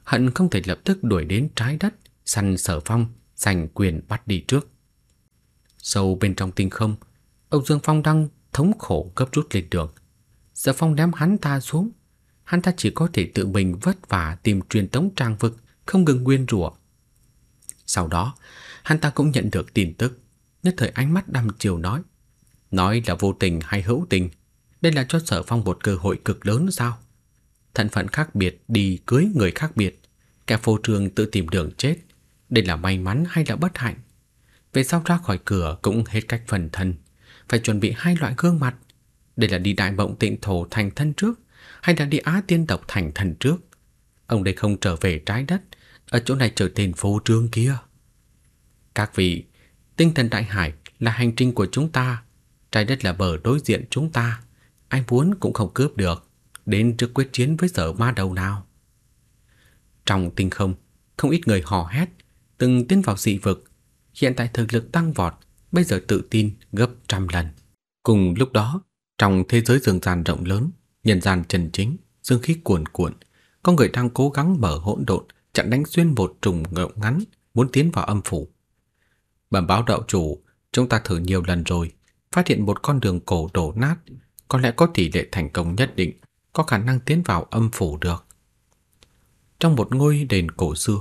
Hận không thể lập tức đuổi đến trái đất, săn sở phong, giành quyền bắt đi trước. Sâu bên trong tinh không, Âu Dương Phong đang thống khổ gấp rút lên đường. Sở Phong ném hắn ta xuống, hắn ta chỉ có thể tự mình vất vả tìm truyền tống trang vực, không ngừng nguyên rủa. Sau đó, hắn ta cũng nhận được tin tức, nhất thời ánh mắt đăm chiều nói, nói là vô tình hay hữu tình, đây là cho Sở Phong một cơ hội cực lớn sao? Thân phận khác biệt đi cưới người khác biệt, kẻ phô trương tự tìm đường chết, đây là may mắn hay là bất hạnh? Về sau ra khỏi cửa cũng hết cách phần thân phải chuẩn bị hai loại gương mặt. Đây là đi đại mộng tịnh thổ thành thân trước, hay là đi á tiên tộc thành thần trước. Ông đây không trở về trái đất, ở chỗ này trở thành phố trương kia. Các vị, tinh thần đại hải là hành trình của chúng ta, trái đất là bờ đối diện chúng ta, ai muốn cũng không cướp được, đến trước quyết chiến với sở ma đầu nào. Trong tinh không, không ít người hò hét, từng tiến vào dị vực, hiện tại thực lực tăng vọt, bây giờ tự tin gấp trăm lần. Cùng lúc đó, trong thế giới dương gian rộng lớn, nhân gian chân chính, dương khí cuồn cuộn, có người đang cố gắng mở hỗn độn, chặn đánh xuyên một trùng ngợm ngắn, muốn tiến vào âm phủ. Bẩm báo đạo chủ, chúng ta thử nhiều lần rồi, phát hiện một con đường cổ đổ nát, có lẽ có tỷ lệ thành công nhất định, có khả năng tiến vào âm phủ được. Trong một ngôi đền cổ xưa,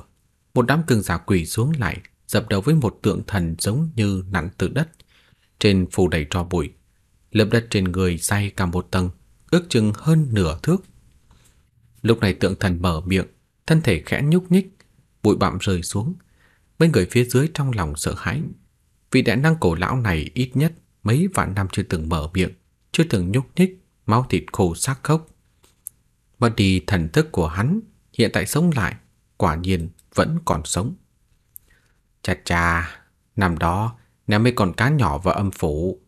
một đám cường giả quỳ xuống lại dập đầu với một tượng thần giống như nặng từ đất, trên phủ đầy tro bụi. Lớp đất trên người say cả một tầng, ước chừng hơn nửa thước. Lúc này tượng thần mở miệng, thân thể khẽ nhúc nhích, bụi bặm rơi xuống. Mấy người phía dưới trong lòng sợ hãi. Vì đại năng cổ lão này ít nhất mấy vạn năm chưa từng mở miệng, chưa từng nhúc nhích, máu thịt khô xác khốc. Mất đi thần thức của hắn, hiện tại sống lại, quả nhiên vẫn còn sống. Chà chà, năm đó nè mấy con cá nhỏ và âm phủ,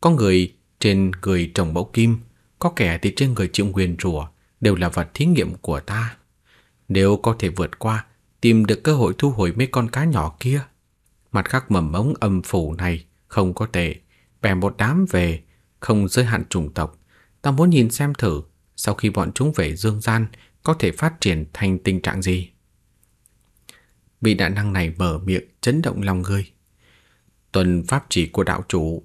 có người trên người trồng bẫu kim, có kẻ thì trên người chịu nguyên rùa, đều là vật thí nghiệm của ta. Nếu có thể vượt qua, tìm được cơ hội thu hồi mấy con cá nhỏ kia. Mặt khác mầm mống âm phủ này không có tệ, bè một đám về, không giới hạn chủng tộc. Ta muốn nhìn xem thử, sau khi bọn chúng về dương gian, có thể phát triển thành tình trạng gì. Vị đại năng này mở miệng chấn động lòng người. Tuần pháp chỉ của đạo chủ.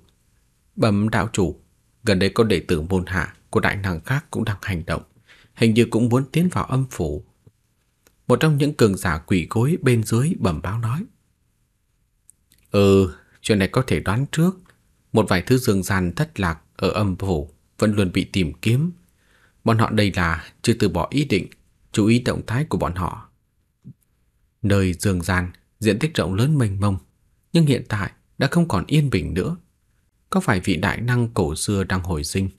Bẩm đạo chủ, gần đây có đệ tử môn hạ của đại năng khác cũng đang hành động, hình như cũng muốn tiến vào âm phủ. Một trong những cường giả quỷ gối bên dưới bẩm báo nói. Ừ, chuyện này có thể đoán trước. Một vài thứ dương gian thất lạc ở âm phủ vẫn luôn bị tìm kiếm. Bọn họ đây là chưa từ bỏ ý định, chú ý động thái của bọn họ Nơi dường gian diện tích rộng lớn mênh mông, nhưng hiện tại đã không còn yên bình nữa. Có phải vị đại năng cổ xưa đang hồi sinh?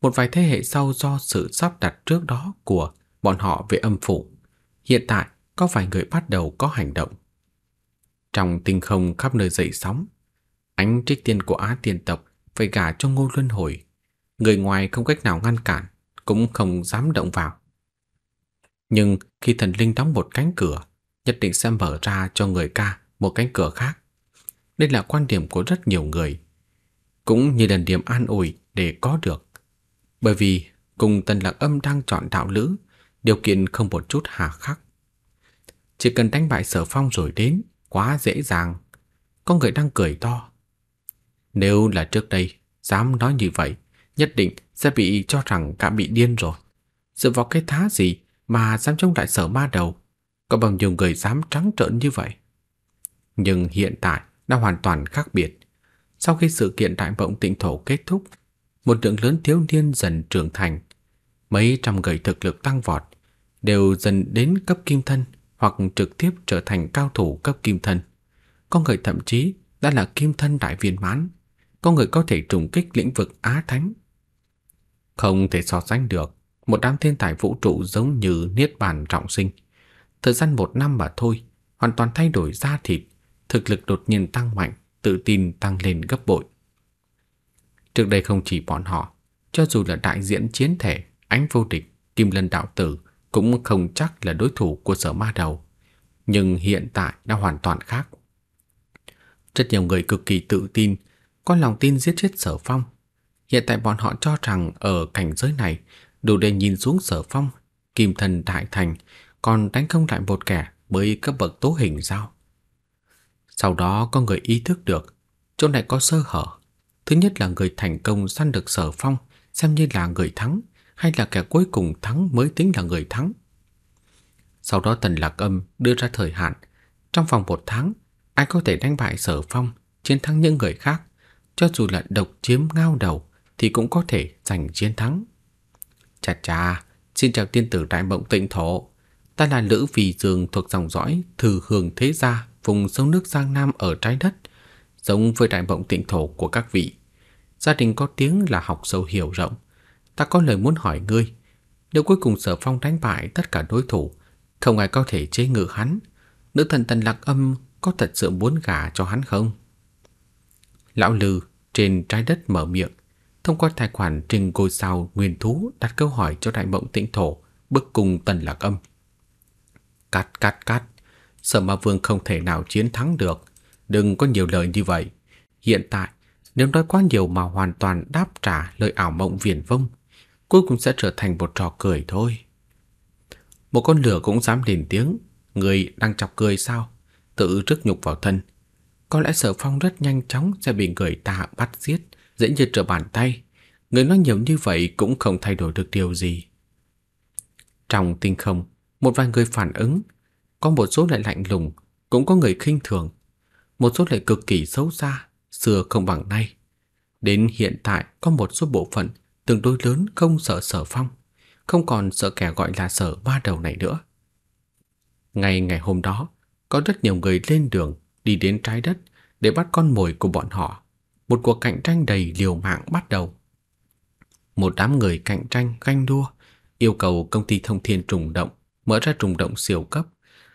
Một vài thế hệ sau do sự sắp đặt trước đó của bọn họ về âm phủ, hiện tại có vài người bắt đầu có hành động. Trong tinh không khắp nơi dậy sóng, ánh trích tiên của Á tiên tộc phải gả cho ngô luân hồi. Người ngoài không cách nào ngăn cản, cũng không dám động vào. Nhưng khi thần linh đóng một cánh cửa, nhất định sẽ mở ra cho người ca một cánh cửa khác. Đây là quan điểm của rất nhiều người, cũng như là điểm an ủi để có được. Bởi vì cùng Tần Lạc Âm đang chọn đạo lữ, điều kiện không một chút hà khắc. Chỉ cần đánh bại Sở Phong rồi đến, quá dễ dàng. Có người đang cười to. Nếu là trước đây, dám nói như vậy, nhất định sẽ bị cho rằng cả bị điên rồi. Dựa vào cái thá gì mà dám chống lại Sở Ma Đầu? Có bao nhiêu người dám trắng trợn như vậy? Nhưng hiện tại đã hoàn toàn khác biệt. Sau khi sự kiện đại bộng tịnh thổ kết thúc, một lượng lớn thiếu niên dần trưởng thành, mấy trăm người thực lực tăng vọt, đều dần đến cấp kim thân hoặc trực tiếp trở thành cao thủ cấp kim thân. Có người thậm chí đã là kim thân đại viên mãn, có người có thể trùng kích lĩnh vực á thánh. Không thể so sánh được, một đám thiên tài vũ trụ giống như niết bàn trọng sinh. Thời gian một năm mà thôi, hoàn toàn thay đổi da thịt, thực lực đột nhiên tăng mạnh, tự tin tăng lên gấp bội. Trước đây không chỉ bọn họ, cho dù là đại diện chiến thể, ánh vô địch, kim lân đạo tử cũng không chắc là đối thủ của sở ma đầu. Nhưng hiện tại đã hoàn toàn khác. Rất nhiều người cực kỳ tự tin, có lòng tin giết chết sở phong. Hiện tại bọn họ cho rằng ở cảnh giới này đủ để nhìn xuống sở phong, kim thần đại thành, còn đánh không lại một kẻ bởi cấp bậc tố hình sao? Sau đó có người ý thức được chỗ này có sơ hở. Thứ nhất là người thành công săn được Sở Phong xem như là người thắng, hay là kẻ cuối cùng thắng mới tính là người thắng. Sau đó Tần Lạc Âm đưa ra thời hạn, trong vòng một tháng, ai có thể đánh bại Sở Phong, chiến thắng những người khác, cho dù là độc chiếm ngao đầu thì cũng có thể giành chiến thắng. Chà chà, xin chào tiên tử Đại Mộng Tịnh Thổ ta là Lữ Vì Dương thuộc dòng dõi thừa Hưởng Thế Gia vùng sông nước Giang Nam ở trái đất, giống với đại bộng tịnh thổ của các vị. Gia đình có tiếng là học sâu hiểu rộng. Ta có lời muốn hỏi ngươi, nếu cuối cùng Sở Phong đánh bại tất cả đối thủ, không ai có thể chế ngự hắn, nữ thần Tần Lạc Âm có thật sự muốn gả cho hắn không? Lão Lư trên trái đất mở miệng, thông qua tài khoản trình ngôi sao nguyên thú đặt câu hỏi cho đại bộng tịnh thổ bức cùng Tần Lạc Âm. Cắt cắt cắt Sợ ma vương không thể nào chiến thắng được Đừng có nhiều lời như vậy Hiện tại nếu nói quá nhiều mà hoàn toàn đáp trả lời ảo mộng viển vông Cuối cùng sẽ trở thành một trò cười thôi Một con lửa cũng dám lên tiếng Người đang chọc cười sao Tự rước nhục vào thân Có lẽ sở phong rất nhanh chóng sẽ bị người ta bắt giết Dễ như trở bàn tay Người nói nhiều như vậy cũng không thay đổi được điều gì Trong tinh không một vài người phản ứng, có một số lại lạnh lùng, cũng có người khinh thường, một số lại cực kỳ xấu xa, xưa không bằng nay. Đến hiện tại có một số bộ phận tương đối lớn không sợ Sở Phong, không còn sợ kẻ gọi là Sở Ba Đầu này nữa. Ngày ngày hôm đó, có rất nhiều người lên đường đi đến trái đất để bắt con mồi của bọn họ. Một cuộc cạnh tranh đầy liều mạng bắt đầu. Một đám người cạnh tranh ganh đua, yêu cầu công ty Thông Thiên trùng động mở ra trùng động siêu cấp,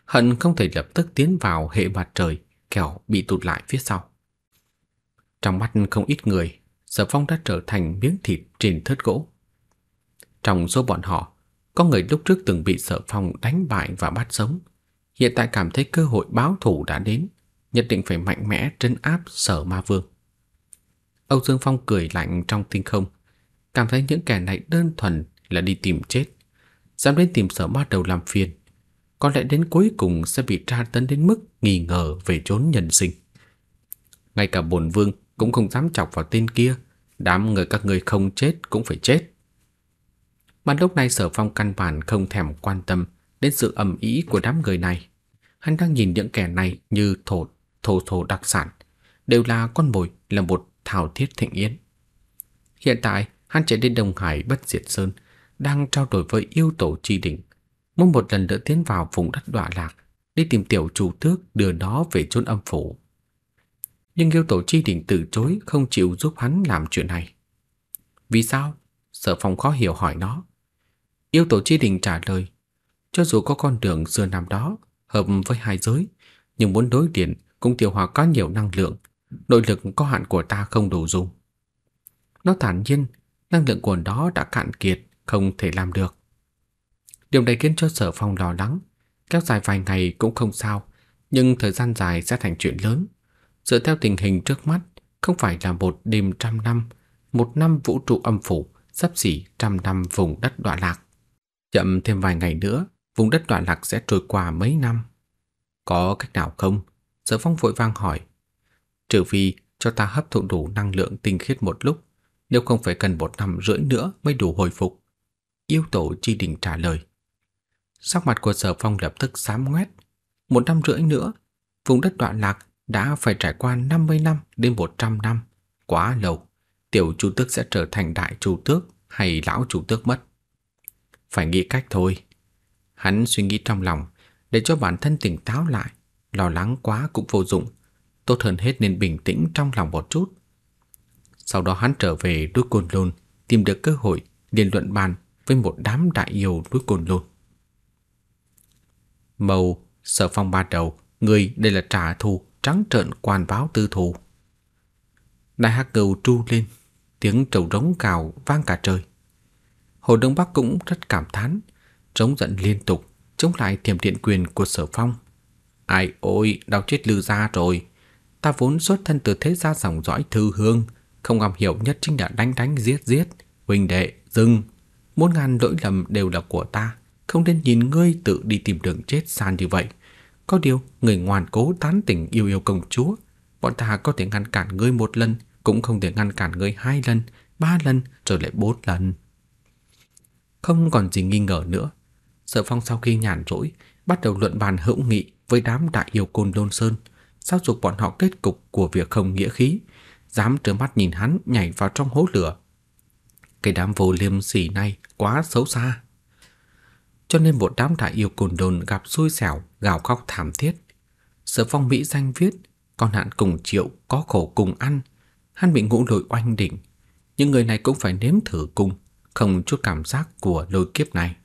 hận không thể lập tức tiến vào hệ mặt trời, kẻo bị tụt lại phía sau. Trong mắt không ít người, Sở Phong đã trở thành miếng thịt trên thớt gỗ. Trong số bọn họ, có người lúc trước từng bị Sở Phong đánh bại và bắt sống, hiện tại cảm thấy cơ hội báo thù đã đến, nhất định phải mạnh mẽ trấn áp Sở Ma Vương. Âu Dương Phong cười lạnh trong tinh không, cảm thấy những kẻ này đơn thuần là đi tìm chết dám đến tìm sở ma đầu làm phiền, có lẽ đến cuối cùng sẽ bị tra tấn đến mức nghi ngờ về trốn nhân sinh. Ngay cả bổn vương cũng không dám chọc vào tên kia, đám người các ngươi không chết cũng phải chết. Mà lúc này Sở Phong căn bản không thèm quan tâm đến sự ầm ĩ của đám người này. Hắn đang nhìn những kẻ này như thổ thổ thổ đặc sản, đều là con mồi là một thảo thiết thịnh yến. Hiện tại, hắn chạy đến Đông Hải bất diệt sơn đang trao đổi với yêu tổ chi đỉnh, muốn một lần nữa tiến vào vùng đất đọa lạc đi tìm tiểu chủ tước đưa nó về chốn âm phủ. Nhưng yêu tổ chi đỉnh từ chối không chịu giúp hắn làm chuyện này. Vì sao? Sở phong khó hiểu hỏi nó. Yêu tổ chi đỉnh trả lời, cho dù có con đường xưa năm đó hợp với hai giới, nhưng muốn đối điện cũng tiêu hòa có nhiều năng lượng, nội lực có hạn của ta không đủ dùng. Nó thản nhiên, năng lượng của nó đã cạn kiệt, không thể làm được. Điều này khiến cho Sở Phong lo lắng, kéo dài vài ngày cũng không sao, nhưng thời gian dài sẽ thành chuyện lớn. Dựa theo tình hình trước mắt, không phải là một đêm trăm năm, một năm vũ trụ âm phủ, sắp xỉ trăm năm vùng đất đọa lạc. Chậm thêm vài ngày nữa, vùng đất đọa lạc sẽ trôi qua mấy năm. Có cách nào không? Sở Phong vội vang hỏi. Trừ phi cho ta hấp thụ đủ năng lượng tinh khiết một lúc, nếu không phải cần một năm rưỡi nữa mới đủ hồi phục yêu tổ chi đình trả lời. Sắc mặt của sở phong lập tức xám ngoét. Một năm rưỡi nữa, vùng đất đoạn lạc đã phải trải qua 50 năm đến 100 năm. Quá lâu, tiểu chủ tước sẽ trở thành đại chủ tước hay lão chủ tước mất. Phải nghĩ cách thôi. Hắn suy nghĩ trong lòng để cho bản thân tỉnh táo lại. Lo lắng quá cũng vô dụng. Tốt hơn hết nên bình tĩnh trong lòng một chút. Sau đó hắn trở về đuôi côn lôn tìm được cơ hội liên luận bàn với một đám đại yêu núi cồn lôn. Màu, sở phong ba đầu, người đây là trả thù trắng trợn quan báo tư thù. Đại hắc cầu tru lên, tiếng trầu rống cào vang cả trời. Hồ Đông Bắc cũng rất cảm thán, trống giận liên tục, chống lại thiểm điện quyền của sở phong. Ai ôi, đau chết lư ra rồi. Ta vốn xuất thân từ thế gia dòng dõi thư hương, không am hiểu nhất chính là đánh đánh giết giết, huỳnh đệ, dừng, muôn ngàn lỗi lầm đều là của ta, không nên nhìn ngươi tự đi tìm đường chết xa như vậy. Có điều, người ngoan cố tán tỉnh yêu yêu công chúa, bọn ta có thể ngăn cản ngươi một lần, cũng không thể ngăn cản ngươi hai lần, ba lần rồi lại bốn lần. Không còn gì nghi ngờ nữa, Sở Phong sau khi nhàn rỗi, bắt đầu luận bàn hữu nghị với đám đại yêu côn Lôn Sơn, giáo dục bọn họ kết cục của việc không nghĩa khí, dám trơ mắt nhìn hắn nhảy vào trong hố lửa cái đám vô liêm sỉ này quá xấu xa. Cho nên một đám đại yêu cồn đồn gặp xui xẻo, gào khóc thảm thiết. Sở phong Mỹ danh viết, con hạn cùng chịu, có khổ cùng ăn. Hắn bị ngũ lôi oanh đỉnh. Những người này cũng phải nếm thử cùng, không chút cảm giác của lôi kiếp này.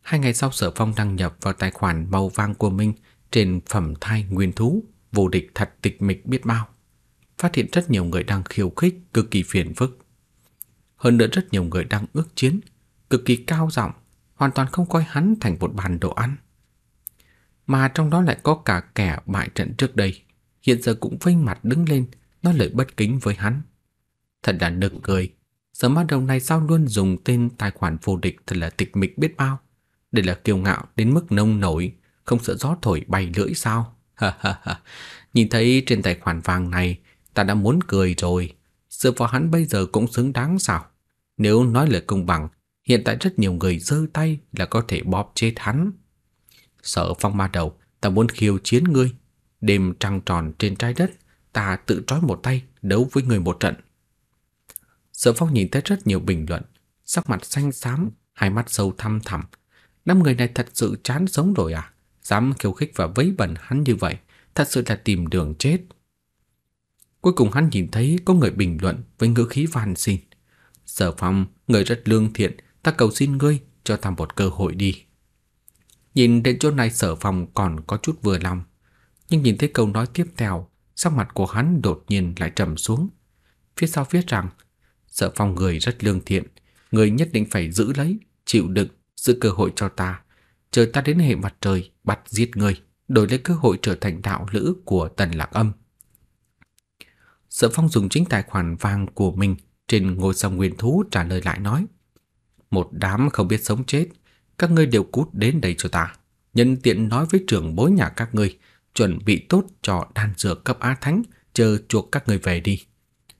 Hai ngày sau sở phong đăng nhập vào tài khoản màu vang của mình trên phẩm thai nguyên thú, vô địch thật tịch mịch biết bao. Phát hiện rất nhiều người đang khiêu khích, cực kỳ phiền phức hơn nữa rất nhiều người đang ước chiến, cực kỳ cao giọng, hoàn toàn không coi hắn thành một bàn đồ ăn. Mà trong đó lại có cả kẻ bại trận trước đây, hiện giờ cũng vênh mặt đứng lên, nói lời bất kính với hắn. Thật là nực cười, giờ mắt đồng này sao luôn dùng tên tài khoản vô địch thật là tịch mịch biết bao. Đây là kiêu ngạo đến mức nông nổi, không sợ gió thổi bay lưỡi sao? Ha ha ha, nhìn thấy trên tài khoản vàng này, ta đã muốn cười rồi dựa vào hắn bây giờ cũng xứng đáng sao? Nếu nói lời công bằng, hiện tại rất nhiều người giơ tay là có thể bóp chết hắn. Sợ phong ma đầu, ta muốn khiêu chiến ngươi. Đêm trăng tròn trên trái đất, ta tự trói một tay đấu với người một trận. Sở Phong nhìn thấy rất nhiều bình luận, sắc mặt xanh xám, hai mắt sâu thăm thẳm. Năm người này thật sự chán sống rồi à? Dám khiêu khích và vấy bẩn hắn như vậy, thật sự là tìm đường chết. Cuối cùng hắn nhìn thấy có người bình luận với ngữ khí van xin. Sở phong, người rất lương thiện, ta cầu xin ngươi cho ta một cơ hội đi. Nhìn đến chỗ này sở phòng còn có chút vừa lòng, nhưng nhìn thấy câu nói tiếp theo, sắc mặt của hắn đột nhiên lại trầm xuống. Phía sau viết rằng, sở phòng người rất lương thiện, người nhất định phải giữ lấy, chịu đựng, sự cơ hội cho ta. Chờ ta đến hệ mặt trời, bắt giết người, đổi lấy cơ hội trở thành đạo lữ của tần lạc âm. Sở Phong dùng chính tài khoản vàng của mình trên ngôi sao nguyên thú trả lời lại nói. Một đám không biết sống chết, các ngươi đều cút đến đây cho ta. Nhân tiện nói với trưởng bối nhà các ngươi, chuẩn bị tốt cho đan dược cấp á thánh, chờ chuộc các ngươi về đi.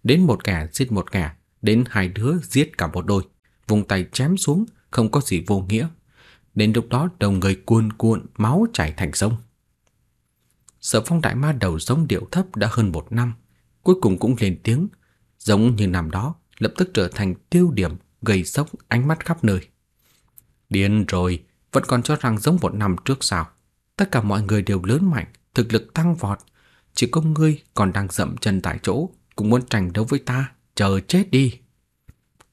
Đến một kẻ giết một kẻ, đến hai đứa giết cả một đôi, vùng tay chém xuống, không có gì vô nghĩa. Đến lúc đó đồng người cuồn cuộn, máu chảy thành sông. Sở phong đại ma đầu giống điệu thấp đã hơn một năm, cuối cùng cũng lên tiếng, giống như năm đó, lập tức trở thành tiêu điểm gây sốc ánh mắt khắp nơi. Điên rồi, vẫn còn cho rằng giống một năm trước sao? Tất cả mọi người đều lớn mạnh, thực lực tăng vọt, chỉ có ngươi còn đang dậm chân tại chỗ, cũng muốn tranh đấu với ta, chờ chết đi.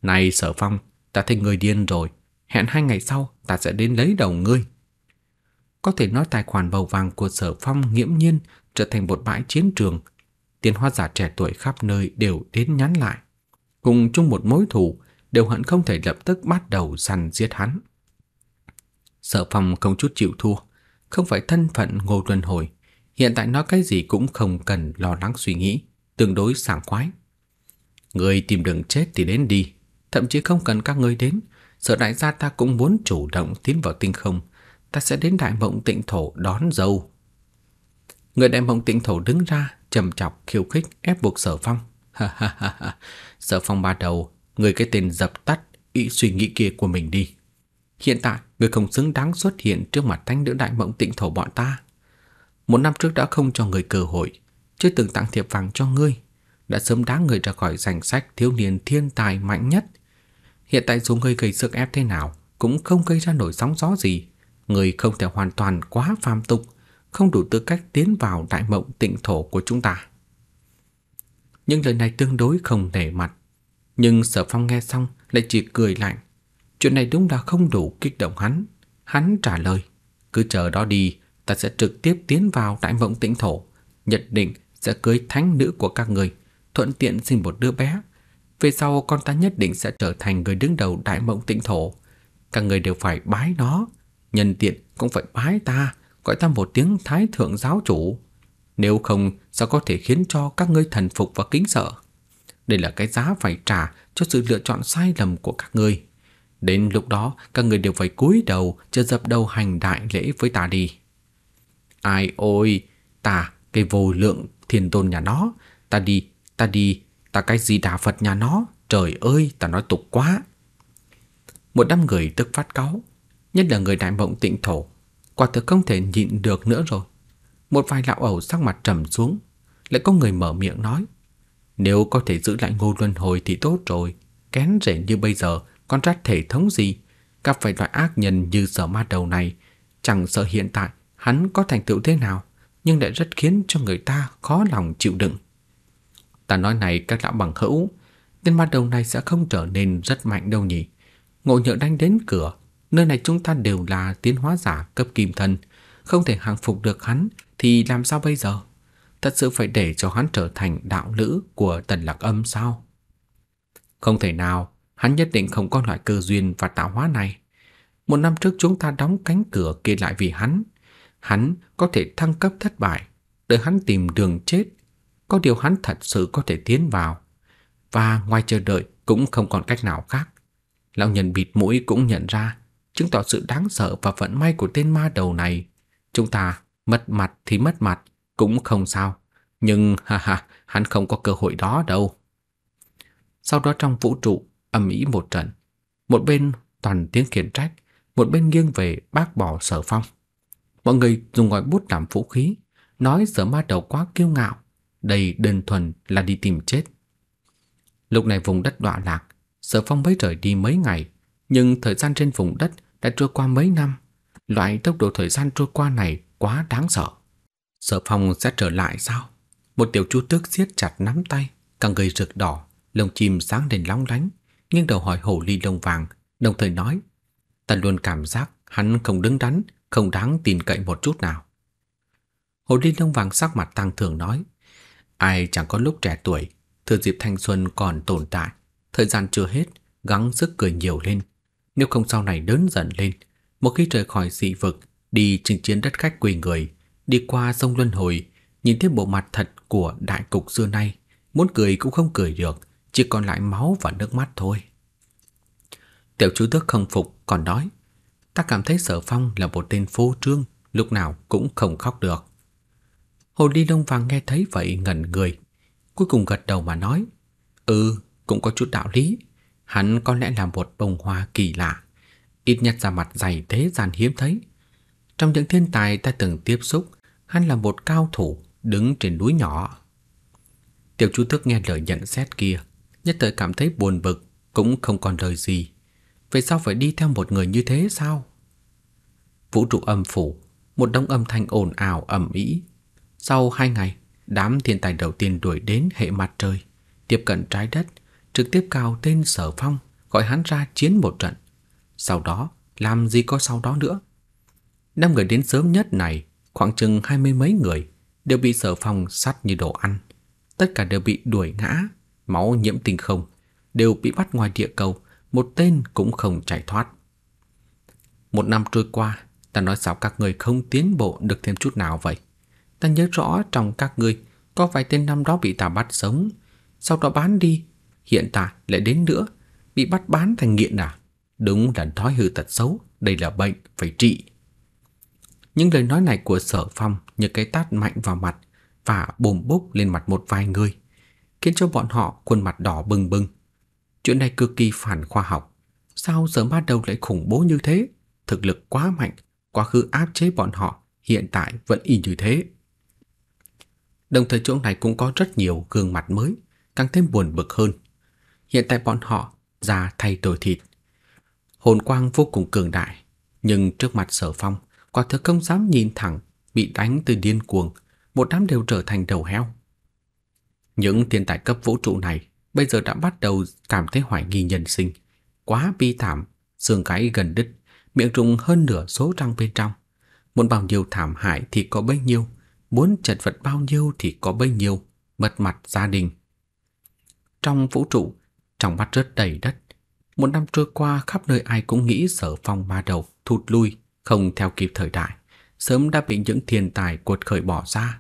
Này Sở Phong, ta thấy ngươi điên rồi, hẹn hai ngày sau ta sẽ đến lấy đầu ngươi. Có thể nói tài khoản bầu vàng của Sở Phong nghiễm nhiên trở thành một bãi chiến trường tiến hóa giả trẻ tuổi khắp nơi đều đến nhắn lại, cùng chung một mối thù, đều hận không thể lập tức bắt đầu săn giết hắn. Sở Phong không chút chịu thua, không phải thân phận Ngô Tuần Hồi, hiện tại nói cái gì cũng không cần lo lắng suy nghĩ, tương đối sảng khoái. Người tìm đường chết thì đến đi, thậm chí không cần các ngươi đến, sở đại gia ta cũng muốn chủ động tiến vào tinh không, ta sẽ đến đại mộng tịnh thổ đón dâu. Người đại mộng tịnh thổ đứng ra, trầm chọc khiêu khích ép buộc Sở Phong. Sở Phong ba đầu, người cái tên dập tắt ý suy nghĩ kia của mình đi. Hiện tại, người không xứng đáng xuất hiện trước mặt thánh nữ đại mộng tịnh thổ bọn ta. Một năm trước đã không cho người cơ hội, chưa từng tặng thiệp vàng cho ngươi, đã sớm đáng người ra khỏi danh sách thiếu niên thiên tài mạnh nhất. Hiện tại dù ngươi gây sức ép thế nào, cũng không gây ra nổi sóng gió gì, người không thể hoàn toàn quá phàm tục, không đủ tư cách tiến vào đại mộng tịnh thổ của chúng ta. Nhưng lời này tương đối không nể mặt, nhưng Sở Phong nghe xong lại chỉ cười lạnh. Chuyện này đúng là không đủ kích động hắn. Hắn trả lời, cứ chờ đó đi, ta sẽ trực tiếp tiến vào đại mộng tịnh thổ, nhất định sẽ cưới thánh nữ của các người, thuận tiện sinh một đứa bé. Về sau con ta nhất định sẽ trở thành người đứng đầu đại mộng tịnh thổ. Các người đều phải bái nó, nhân tiện cũng phải bái ta, gọi ta một tiếng Thái Thượng Giáo Chủ. Nếu không, sao có thể khiến cho các ngươi thần phục và kính sợ? Đây là cái giá phải trả cho sự lựa chọn sai lầm của các ngươi. Đến lúc đó, các ngươi đều phải cúi đầu cho dập đầu hành đại lễ với ta đi. Ai ôi, ta, cái vô lượng thiên tôn nhà nó, ta đi, ta đi, ta cái gì đà Phật nhà nó, trời ơi, ta nói tục quá. Một đám người tức phát cáu, nhất là người đại mộng tịnh thổ quả thực không thể nhịn được nữa rồi. Một vài lão ẩu sắc mặt trầm xuống, lại có người mở miệng nói: "Nếu có thể giữ lại Ngô Luân Hồi thì tốt rồi, kén rể như bây giờ, con rách thể thống gì, gặp phải loại ác nhân như sở ma đầu này, chẳng sợ hiện tại hắn có thành tựu thế nào, nhưng lại rất khiến cho người ta khó lòng chịu đựng." Ta nói này các lão bằng hữu, tên ma đầu này sẽ không trở nên rất mạnh đâu nhỉ. Ngộ nhỡ đánh đến cửa, Nơi này chúng ta đều là tiến hóa giả cấp kim thân Không thể hàng phục được hắn Thì làm sao bây giờ Thật sự phải để cho hắn trở thành đạo lữ Của tần lạc âm sao Không thể nào Hắn nhất định không có loại cơ duyên và tạo hóa này Một năm trước chúng ta đóng cánh cửa kia lại vì hắn Hắn có thể thăng cấp thất bại đợi hắn tìm đường chết Có điều hắn thật sự có thể tiến vào Và ngoài chờ đợi cũng không còn cách nào khác Lão nhân bịt mũi cũng nhận ra chứng tỏ sự đáng sợ và vận may của tên ma đầu này. Chúng ta mất mặt thì mất mặt, cũng không sao. Nhưng ha ha, hắn không có cơ hội đó đâu. Sau đó trong vũ trụ, âm ý một trận. Một bên toàn tiếng khiển trách, một bên nghiêng về bác bỏ sở phong. Mọi người dùng ngòi bút làm vũ khí, nói sở ma đầu quá kiêu ngạo, đầy đơn thuần là đi tìm chết. Lúc này vùng đất đọa lạc, sở phong mới rời đi mấy ngày, nhưng thời gian trên vùng đất đã trôi qua mấy năm, loại tốc độ thời gian trôi qua này quá đáng sợ. Sở Phong sẽ trở lại sao? Một tiểu chu tước siết chặt nắm tay, càng gầy rực đỏ, lồng chim sáng đèn long lánh, nhưng đầu hỏi hổ ly lông vàng, đồng thời nói, ta luôn cảm giác hắn không đứng đắn, không đáng tin cậy một chút nào. Hồ ly lông vàng sắc mặt tăng thường nói, ai chẳng có lúc trẻ tuổi, thừa dịp thanh xuân còn tồn tại, thời gian chưa hết, gắng sức cười nhiều lên, nếu không sau này đớn dần lên Một khi rời khỏi dị vực Đi chinh chiến đất khách quỳ người Đi qua sông Luân Hồi Nhìn thấy bộ mặt thật của đại cục xưa nay Muốn cười cũng không cười được Chỉ còn lại máu và nước mắt thôi Tiểu chú tước không phục còn nói Ta cảm thấy sở phong là một tên phô trương Lúc nào cũng không khóc được Hồ ly đông vàng nghe thấy vậy ngẩn người Cuối cùng gật đầu mà nói Ừ cũng có chút đạo lý Hắn có lẽ là một bông hoa kỳ lạ, ít nhất ra mặt dày thế gian hiếm thấy. Trong những thiên tài ta từng tiếp xúc, hắn là một cao thủ đứng trên núi nhỏ. Tiểu Chu thức nghe lời nhận xét kia, nhất thời cảm thấy buồn bực, cũng không còn lời gì. Vậy sao phải đi theo một người như thế sao? Vũ trụ âm phủ, một đông âm thanh ồn ào ầm ĩ. Sau hai ngày, đám thiên tài đầu tiên đuổi đến hệ mặt trời, tiếp cận trái đất, trực tiếp cào tên Sở Phong, gọi hắn ra chiến một trận. Sau đó, làm gì có sau đó nữa. Năm người đến sớm nhất này, khoảng chừng hai mươi mấy người, đều bị Sở Phong sát như đồ ăn. Tất cả đều bị đuổi ngã, máu nhiễm tinh không, đều bị bắt ngoài địa cầu, một tên cũng không chạy thoát. Một năm trôi qua, ta nói sao các người không tiến bộ được thêm chút nào vậy? Ta nhớ rõ trong các người có vài tên năm đó bị ta bắt sống, sau đó bán đi hiện tại lại đến nữa, bị bắt bán thành nghiện à? Đúng là thói hư tật xấu, đây là bệnh, phải trị. Những lời nói này của sở phong như cái tát mạnh vào mặt và bùm bốc lên mặt một vài người, khiến cho bọn họ khuôn mặt đỏ bừng bừng. Chuyện này cực kỳ phản khoa học. Sao sở bắt đầu lại khủng bố như thế? Thực lực quá mạnh, quá khứ áp chế bọn họ, hiện tại vẫn y như thế. Đồng thời chỗ này cũng có rất nhiều gương mặt mới, càng thêm buồn bực hơn hiện tại bọn họ ra thay đổi thịt. Hồn quang vô cùng cường đại, nhưng trước mặt Sở Phong, quả thực không dám nhìn thẳng, bị đánh từ điên cuồng, một đám đều trở thành đầu heo. Những thiên tài cấp vũ trụ này bây giờ đã bắt đầu cảm thấy hoài nghi nhân sinh, quá bi thảm, xương cái gần đứt, miệng trùng hơn nửa số răng bên trong. Muốn bao nhiêu thảm hại thì có bấy nhiêu, muốn chật vật bao nhiêu thì có bấy nhiêu, mất mặt gia đình. Trong vũ trụ, trong mắt rớt đầy đất. Một năm trôi qua khắp nơi ai cũng nghĩ sở phong ma đầu thụt lui, không theo kịp thời đại, sớm đã bị những thiên tài cuột khởi bỏ ra.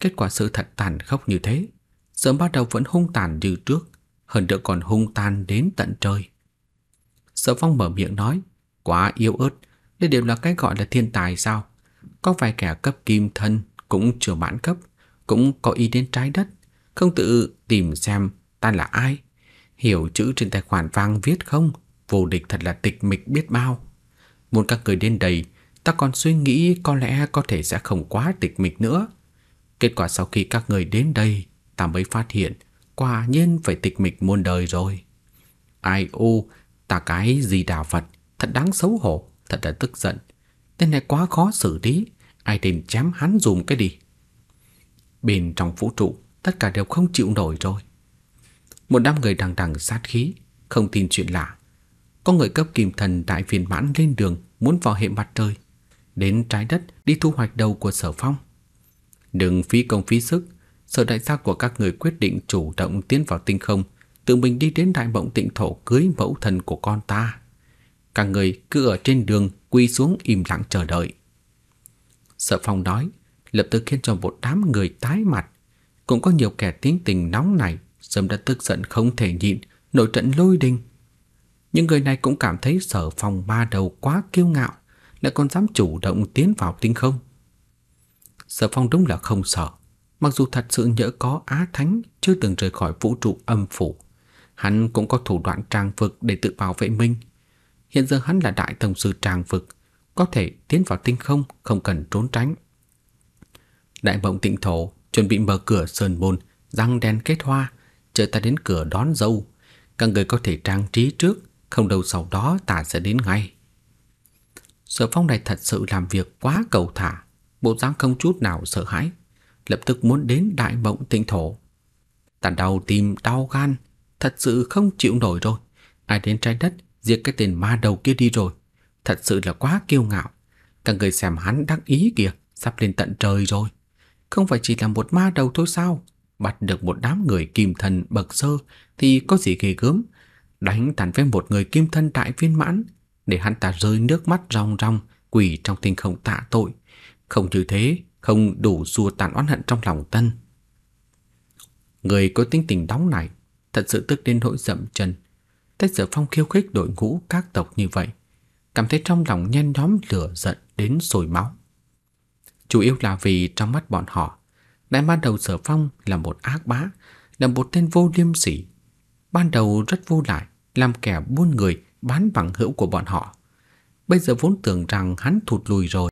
Kết quả sự thật tàn khốc như thế, sở ma đầu vẫn hung tàn như trước, hơn nữa còn hung tàn đến tận trời. Sở phong mở miệng nói, quá yêu ớt, đây đều là cái gọi là thiên tài sao? Có vài kẻ cấp kim thân cũng chưa mãn cấp, cũng có ý đến trái đất, không tự tìm xem ta là ai, Hiểu chữ trên tài khoản vang viết không? Vô địch thật là tịch mịch biết bao. Muốn các người đến đây, ta còn suy nghĩ có lẽ có thể sẽ không quá tịch mịch nữa. Kết quả sau khi các người đến đây, ta mới phát hiện, quả nhiên phải tịch mịch muôn đời rồi. Ai ô, ta cái gì đà Phật, thật đáng xấu hổ, thật là tức giận. Tên này quá khó xử lý, ai tìm chém hắn dùm cái đi. Bên trong vũ trụ, tất cả đều không chịu nổi rồi. Một đám người đằng đằng sát khí Không tin chuyện lạ Có người cấp kim thần đại phiền mãn lên đường Muốn vào hệ mặt trời Đến trái đất đi thu hoạch đầu của sở phong Đừng phí công phí sức Sở đại gia của các người quyết định chủ động tiến vào tinh không Tự mình đi đến đại mộng tịnh thổ cưới mẫu thần của con ta Cả người cứ ở trên đường quy xuống im lặng chờ đợi Sở phong nói Lập tức khiến cho một đám người tái mặt Cũng có nhiều kẻ tính tình nóng này Sớm đã tức giận không thể nhịn Nội trận lôi đình Những người này cũng cảm thấy sở phong ba đầu quá kiêu ngạo Lại còn dám chủ động tiến vào tinh không Sở phong đúng là không sợ Mặc dù thật sự nhỡ có Á Thánh Chưa từng rời khỏi vũ trụ âm phủ Hắn cũng có thủ đoạn trang vực để tự bảo vệ mình Hiện giờ hắn là đại tổng sư trang vực Có thể tiến vào tinh không Không cần trốn tránh Đại mộng tịnh thổ chuẩn bị mở cửa sơn môn Răng đèn kết hoa chờ ta đến cửa đón dâu. Các người có thể trang trí trước, không đâu sau đó ta sẽ đến ngay. Sở phong này thật sự làm việc quá cầu thả, bộ dáng không chút nào sợ hãi, lập tức muốn đến đại mộng tinh thổ. Ta đau tim đau gan, thật sự không chịu nổi rồi. Ai đến trái đất giết cái tên ma đầu kia đi rồi. Thật sự là quá kiêu ngạo. Các người xem hắn đắc ý kìa, sắp lên tận trời rồi. Không phải chỉ là một ma đầu thôi sao? bắt được một đám người kim thân bậc sơ thì có gì kỳ gớm, đánh tàn với một người kim thân đại viên mãn để hắn ta rơi nước mắt ròng ròng quỳ trong tình không tạ tội. Không như thế, không đủ xua tàn oán hận trong lòng tân. Người có tính tình đóng này thật sự tức đến nỗi dậm chân. Tết giờ phong khiêu khích đội ngũ các tộc như vậy, cảm thấy trong lòng nhen nhóm lửa giận đến sôi máu. Chủ yếu là vì trong mắt bọn họ, lại ban đầu Sở Phong là một ác bá, là một tên vô liêm sỉ. Ban đầu rất vô lại, làm kẻ buôn người bán bằng hữu của bọn họ. Bây giờ vốn tưởng rằng hắn thụt lùi rồi,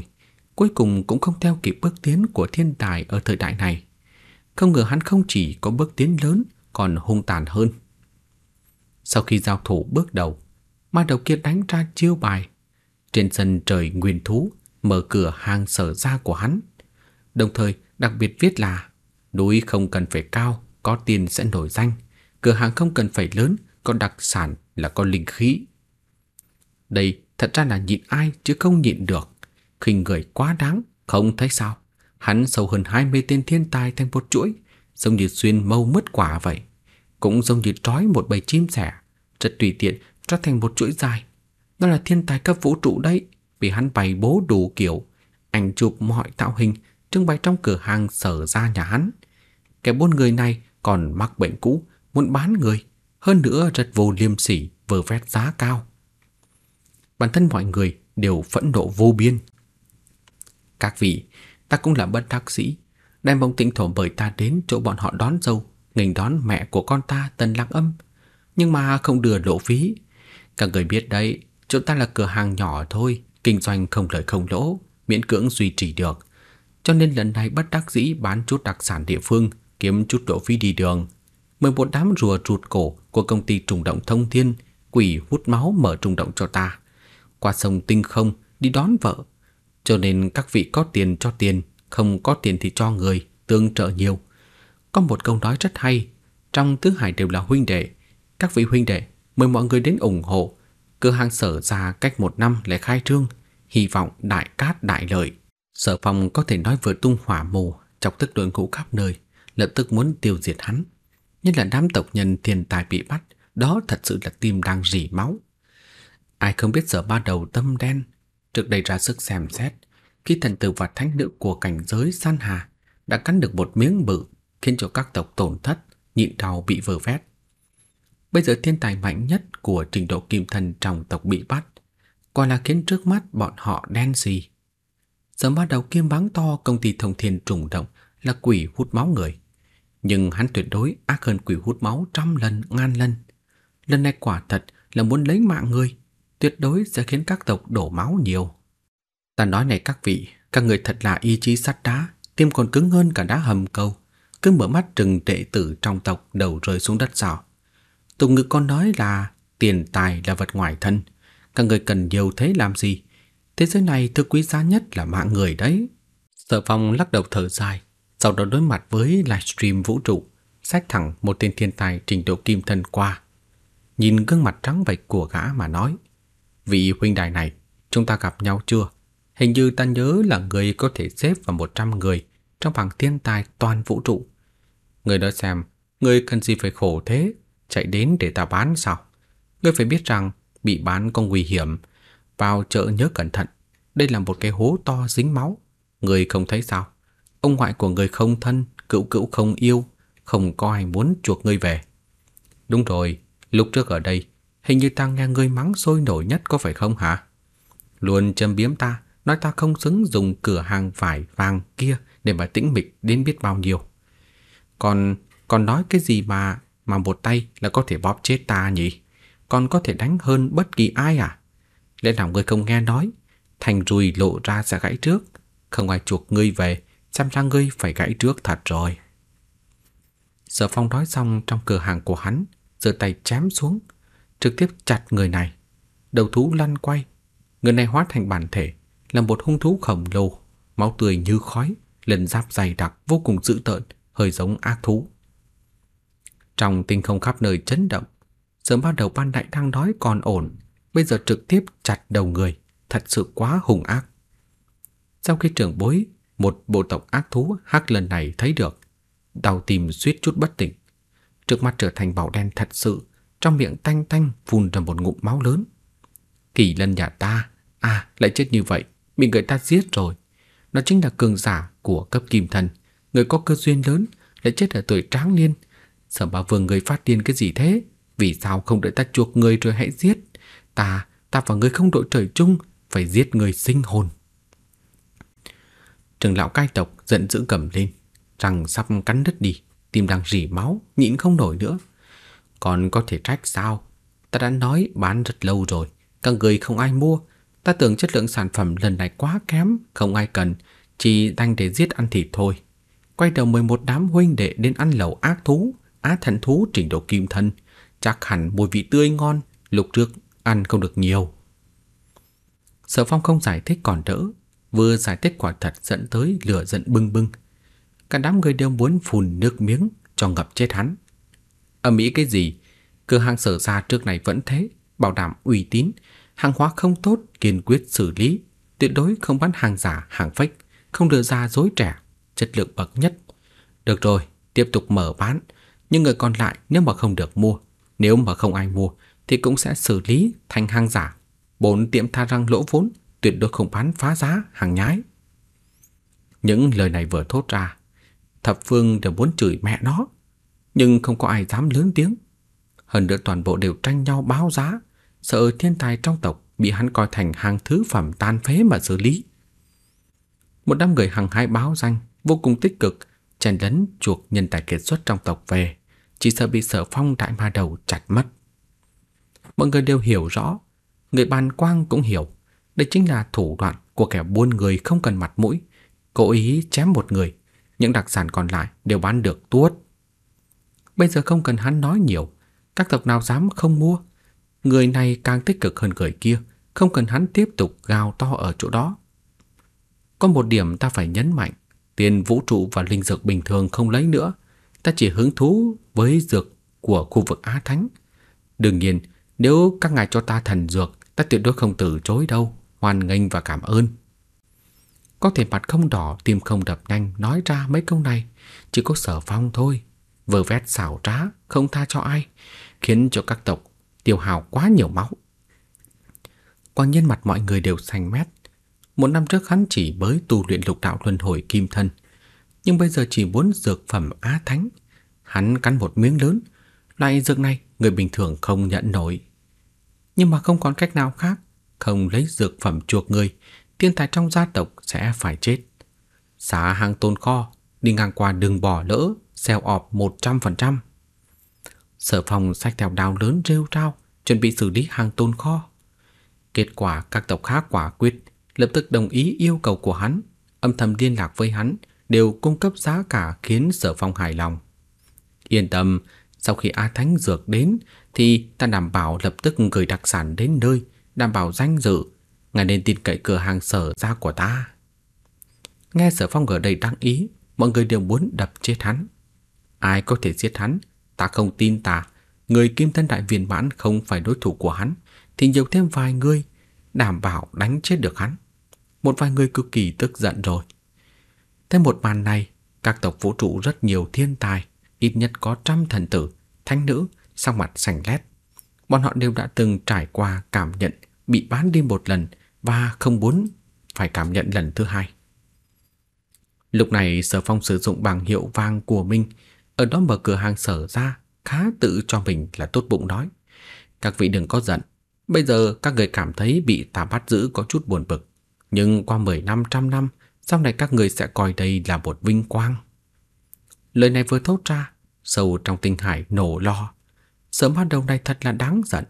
cuối cùng cũng không theo kịp bước tiến của thiên tài ở thời đại này. Không ngờ hắn không chỉ có bước tiến lớn, còn hung tàn hơn. Sau khi giao thủ bước đầu, ma đầu kia đánh ra chiêu bài. Trên sân trời nguyên thú mở cửa hàng sở ra của hắn, đồng thời đặc biệt viết là núi không cần phải cao, có tiền sẽ nổi danh, cửa hàng không cần phải lớn, có đặc sản là có linh khí. Đây thật ra là nhịn ai chứ không nhịn được, khinh người quá đáng, không thấy sao. Hắn sâu hơn 20 tên thiên tài thành một chuỗi, giống như xuyên mâu mất quả vậy, cũng giống như trói một bầy chim sẻ, rất tùy tiện trở thành một chuỗi dài. đó là thiên tài cấp vũ trụ đấy, vì hắn bày bố đủ kiểu, ảnh chụp mọi tạo hình trưng bày trong cửa hàng sở ra nhà hắn. Kẻ buôn người này còn mắc bệnh cũ, muốn bán người, hơn nữa rất vô liêm sỉ, vờ vét giá cao. Bản thân mọi người đều phẫn nộ vô biên. Các vị, ta cũng là bất thạc sĩ, đem bóng tịnh thổ bởi ta đến chỗ bọn họ đón dâu, nghênh đón mẹ của con ta Tần Lăng Âm, nhưng mà không đưa lộ phí. Các người biết đấy, chúng ta là cửa hàng nhỏ thôi, kinh doanh không lời không lỗ, miễn cưỡng duy trì được cho nên lần này bất đắc dĩ bán chút đặc sản địa phương kiếm chút độ phí đi đường. mười một đám rùa rụt cổ của công ty trùng động thông thiên, quỷ hút máu mở trùng động cho ta. Qua sông tinh không đi đón vợ. Cho nên các vị có tiền cho tiền, không có tiền thì cho người, tương trợ nhiều. Có một câu nói rất hay, trong tứ hải đều là huynh đệ. Các vị huynh đệ, mời mọi người đến ủng hộ. Cửa hàng sở ra cách một năm lại khai trương, hy vọng đại cát đại lợi. Sở phòng có thể nói vừa tung hỏa mù, chọc tức đội ngũ khắp nơi, lập tức muốn tiêu diệt hắn. Nhất là đám tộc nhân thiên tài bị bắt, đó thật sự là tim đang rỉ máu. Ai không biết sở ba đầu tâm đen, trước đây ra sức xem xét, khi thần tử và thánh nữ của cảnh giới san hà đã cắn được một miếng bự khiến cho các tộc tổn thất, nhịn đau bị vờ vét. Bây giờ thiên tài mạnh nhất của trình độ kim thần trong tộc bị bắt, còn là khiến trước mắt bọn họ đen xì. Giờ bắt đầu kiêm mắng to công ty thông thiên trùng động là quỷ hút máu người. Nhưng hắn tuyệt đối ác hơn quỷ hút máu trăm lần, ngàn lần. Lần này quả thật là muốn lấy mạng người, tuyệt đối sẽ khiến các tộc đổ máu nhiều. Ta nói này các vị, các người thật là ý chí sắt đá, tim còn cứng hơn cả đá hầm câu. Cứ mở mắt trừng đệ tử trong tộc đầu rơi xuống đất sao. Tục ngực con nói là tiền tài là vật ngoài thân, các người cần nhiều thế làm gì? Thế giới này thứ quý giá nhất là mạng người đấy. Sở phong lắc đầu thở dài, sau đó đối mặt với livestream vũ trụ, xách thẳng một tên thiên tài trình độ kim thân qua. Nhìn gương mặt trắng bệch của gã mà nói, vị huynh đài này, chúng ta gặp nhau chưa? Hình như ta nhớ là người có thể xếp vào 100 người trong bảng thiên tài toàn vũ trụ. Người đó xem, người cần gì phải khổ thế, chạy đến để ta bán sao? Ngươi phải biết rằng bị bán có nguy hiểm, vào chợ nhớ cẩn thận, đây là một cái hố to dính máu, người không thấy sao? Ông ngoại của người không thân, cựu cựu không yêu, không có ai muốn chuộc ngươi về. Đúng rồi, lúc trước ở đây, hình như ta nghe ngươi mắng sôi nổi nhất có phải không hả? Luôn châm biếm ta, nói ta không xứng dùng cửa hàng vải vàng kia để mà tĩnh mịch đến biết bao nhiêu. Còn còn nói cái gì mà mà một tay là có thể bóp chết ta nhỉ? Còn có thể đánh hơn bất kỳ ai à? Lẽ nào ngươi không nghe nói Thành rùi lộ ra sẽ gãy trước Không ai chuộc ngươi về Xem ra ngươi phải gãy trước thật rồi Sở phong nói xong trong cửa hàng của hắn giơ tay chém xuống Trực tiếp chặt người này Đầu thú lăn quay Người này hóa thành bản thể Là một hung thú khổng lồ Máu tươi như khói Lần giáp dày đặc vô cùng dữ tợn Hơi giống ác thú Trong tinh không khắp nơi chấn động Sớm ban đầu ban đại đang nói còn ổn bây giờ trực tiếp chặt đầu người, thật sự quá hung ác. Sau khi trưởng bối, một bộ tộc ác thú hắc lần này thấy được, đầu tìm suýt chút bất tỉnh. Trước mắt trở thành bảo đen thật sự, trong miệng tanh tanh phun ra một ngụm máu lớn. Kỳ lân nhà ta, à lại chết như vậy, bị người ta giết rồi. Nó chính là cường giả của cấp kim thần, người có cơ duyên lớn lại chết ở tuổi tráng niên. Sở Ba Vương người phát điên cái gì thế? Vì sao không đợi ta chuộc người rồi hãy giết? Ta, ta và người không đội trời chung, phải giết người sinh hồn. Trường lão cai tộc giận dữ cầm lên, rằng sắp cắn đứt đi, tim đang rỉ máu, nhịn không nổi nữa. Còn có thể trách sao? Ta đã nói bán rất lâu rồi, các người không ai mua. Ta tưởng chất lượng sản phẩm lần này quá kém, không ai cần, chỉ đành để giết ăn thịt thôi. Quay đầu mời một đám huynh đệ đến ăn lẩu ác thú, á thần thú trình độ kim thân, chắc hẳn mùi vị tươi ngon, lục trước ăn không được nhiều. Sở Phong không giải thích còn đỡ, vừa giải thích quả thật dẫn tới lửa giận bưng bưng. Cả đám người đều muốn phun nước miếng cho ngập chết hắn. Ầm ĩ cái gì? Cửa hàng sở gia trước này vẫn thế, bảo đảm uy tín, hàng hóa không tốt kiên quyết xử lý, tuyệt đối không bán hàng giả, hàng fake, không đưa ra dối trẻ, chất lượng bậc nhất. Được rồi, tiếp tục mở bán, nhưng người còn lại nếu mà không được mua, nếu mà không ai mua thì cũng sẽ xử lý thành hàng giả. Bốn tiệm tha răng lỗ vốn tuyệt đối không bán phá giá hàng nhái. Những lời này vừa thốt ra, thập phương đều muốn chửi mẹ nó, nhưng không có ai dám lớn tiếng. Hơn nữa toàn bộ đều tranh nhau báo giá, sợ thiên tài trong tộc bị hắn coi thành hàng thứ phẩm tan phế mà xử lý. Một đám người hàng hai báo danh vô cùng tích cực chèn lấn chuộc nhân tài kiệt xuất trong tộc về, chỉ sợ bị Sở Phong đại ma đầu chặt mất mọi người đều hiểu rõ, người ban quang cũng hiểu, đây chính là thủ đoạn của kẻ buôn người không cần mặt mũi, cố ý chém một người, những đặc sản còn lại đều bán được tuốt. Bây giờ không cần hắn nói nhiều, các tộc nào dám không mua. Người này càng tích cực hơn người kia, không cần hắn tiếp tục gào to ở chỗ đó. Có một điểm ta phải nhấn mạnh, tiền vũ trụ và linh dược bình thường không lấy nữa, ta chỉ hứng thú với dược của khu vực Á Thánh. Đương nhiên, nếu các ngài cho ta thần dược Ta tuyệt đối không từ chối đâu Hoan nghênh và cảm ơn Có thể mặt không đỏ Tim không đập nhanh Nói ra mấy câu này Chỉ có sở phong thôi Vừa vét xảo trá Không tha cho ai Khiến cho các tộc Tiêu hào quá nhiều máu Quả nhiên mặt mọi người đều xanh mét Một năm trước hắn chỉ mới tu luyện lục đạo luân hồi kim thân Nhưng bây giờ chỉ muốn dược phẩm á thánh Hắn cắn một miếng lớn Loại dược này người bình thường không nhận nổi nhưng mà không còn cách nào khác, không lấy dược phẩm chuộc người, tiên tài trong gia tộc sẽ phải chết. Xá hàng tôn kho, đi ngang qua đừng bỏ lỡ, xèo ọp 100%. Sở phòng sách theo đào lớn rêu trao, chuẩn bị xử lý hàng tôn kho. Kết quả các tộc khác quả quyết, lập tức đồng ý yêu cầu của hắn, âm thầm liên lạc với hắn, đều cung cấp giá cả khiến sở phong hài lòng. Yên tâm, sau khi A Thánh Dược đến, thì ta đảm bảo lập tức gửi đặc sản đến nơi, đảm bảo danh dự, ngài nên tin cậy cửa hàng sở gia của ta. Nghe sở phong ở đây đăng ý, mọi người đều muốn đập chết hắn. Ai có thể giết hắn, ta không tin ta, người kim thân đại viên mãn không phải đối thủ của hắn, thì nhiều thêm vài người, đảm bảo đánh chết được hắn. Một vài người cực kỳ tức giận rồi. Thế một màn này, các tộc vũ trụ rất nhiều thiên tài, ít nhất có trăm thần tử, thánh nữ, sắc mặt xanh lét. Bọn họ đều đã từng trải qua cảm nhận bị bán đi một lần và không muốn phải cảm nhận lần thứ hai. Lúc này Sở Phong sử dụng bảng hiệu vang của mình, ở đó mở cửa hàng sở ra, khá tự cho mình là tốt bụng nói. Các vị đừng có giận, bây giờ các người cảm thấy bị ta bắt giữ có chút buồn bực, nhưng qua 10 năm trăm năm, sau này các người sẽ coi đây là một vinh quang. Lời này vừa thốt ra, sâu trong tinh hải nổ lo, Sợ ban đầu này thật là đáng giận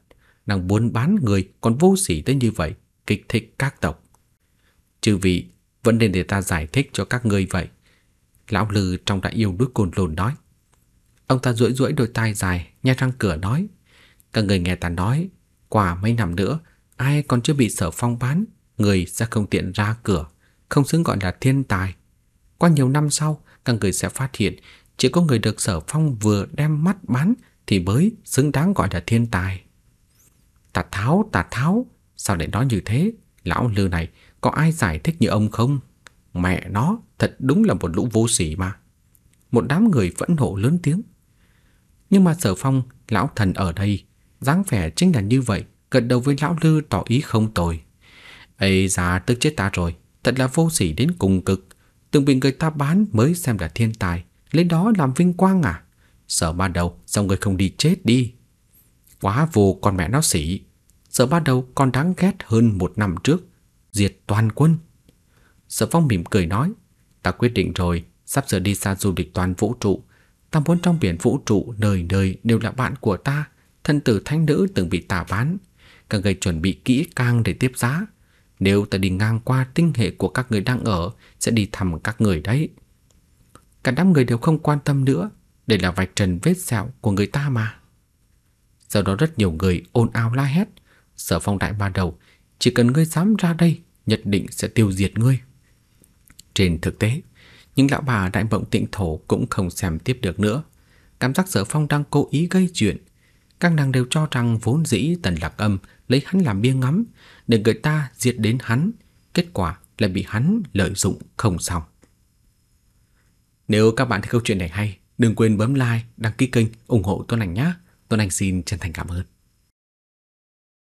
Nàng buôn bán người còn vô sỉ tới như vậy Kịch thích các tộc Chư vị Vẫn nên để ta giải thích cho các người vậy Lão lư trong đại yêu đuối cồn lồn nói Ông ta duỗi duỗi đôi tai dài Nhai răng cửa nói Các người nghe ta nói Quả mấy năm nữa Ai còn chưa bị sở phong bán Người sẽ không tiện ra cửa Không xứng gọi là thiên tài Qua nhiều năm sau Các người sẽ phát hiện Chỉ có người được sở phong vừa đem mắt bán thì mới xứng đáng gọi là thiên tài. Tà tháo, tà tháo, sao lại nói như thế? Lão lư này có ai giải thích như ông không? Mẹ nó, thật đúng là một lũ vô sỉ mà. Một đám người vẫn hổ lớn tiếng. Nhưng mà sở phong, lão thần ở đây, dáng vẻ chính là như vậy, gật đầu với lão lư tỏ ý không tồi. Ây già tức chết ta rồi, thật là vô sỉ đến cùng cực. Từng bị người ta bán mới xem là thiên tài, lấy đó làm vinh quang à? Sở ban đầu sao người không đi chết đi Quá vô con mẹ nó xỉ Sở ban đầu con đáng ghét hơn một năm trước Diệt toàn quân Sở phong mỉm cười nói Ta quyết định rồi Sắp sửa đi xa du lịch toàn vũ trụ Ta muốn trong biển vũ trụ Nơi nơi đều là bạn của ta Thân tử thánh nữ từng bị tà bán Càng gây chuẩn bị kỹ càng để tiếp giá Nếu ta đi ngang qua tinh hệ của các người đang ở Sẽ đi thăm các người đấy Cả đám người đều không quan tâm nữa đây là vạch trần vết sẹo của người ta mà. Sau đó rất nhiều người ôn ào la hét. Sở phong đại ba đầu, chỉ cần ngươi dám ra đây, nhất định sẽ tiêu diệt ngươi. Trên thực tế, những lão bà đại bộng tịnh thổ cũng không xem tiếp được nữa. Cảm giác sở phong đang cố ý gây chuyện. Các nàng đều cho rằng vốn dĩ tần lạc âm lấy hắn làm bia ngắm để người ta diệt đến hắn. Kết quả là bị hắn lợi dụng không xong. Nếu các bạn thấy câu chuyện này hay, Đừng quên bấm like, đăng ký kênh, ủng hộ Tuấn Anh nhé. Tuấn Anh xin chân thành cảm ơn.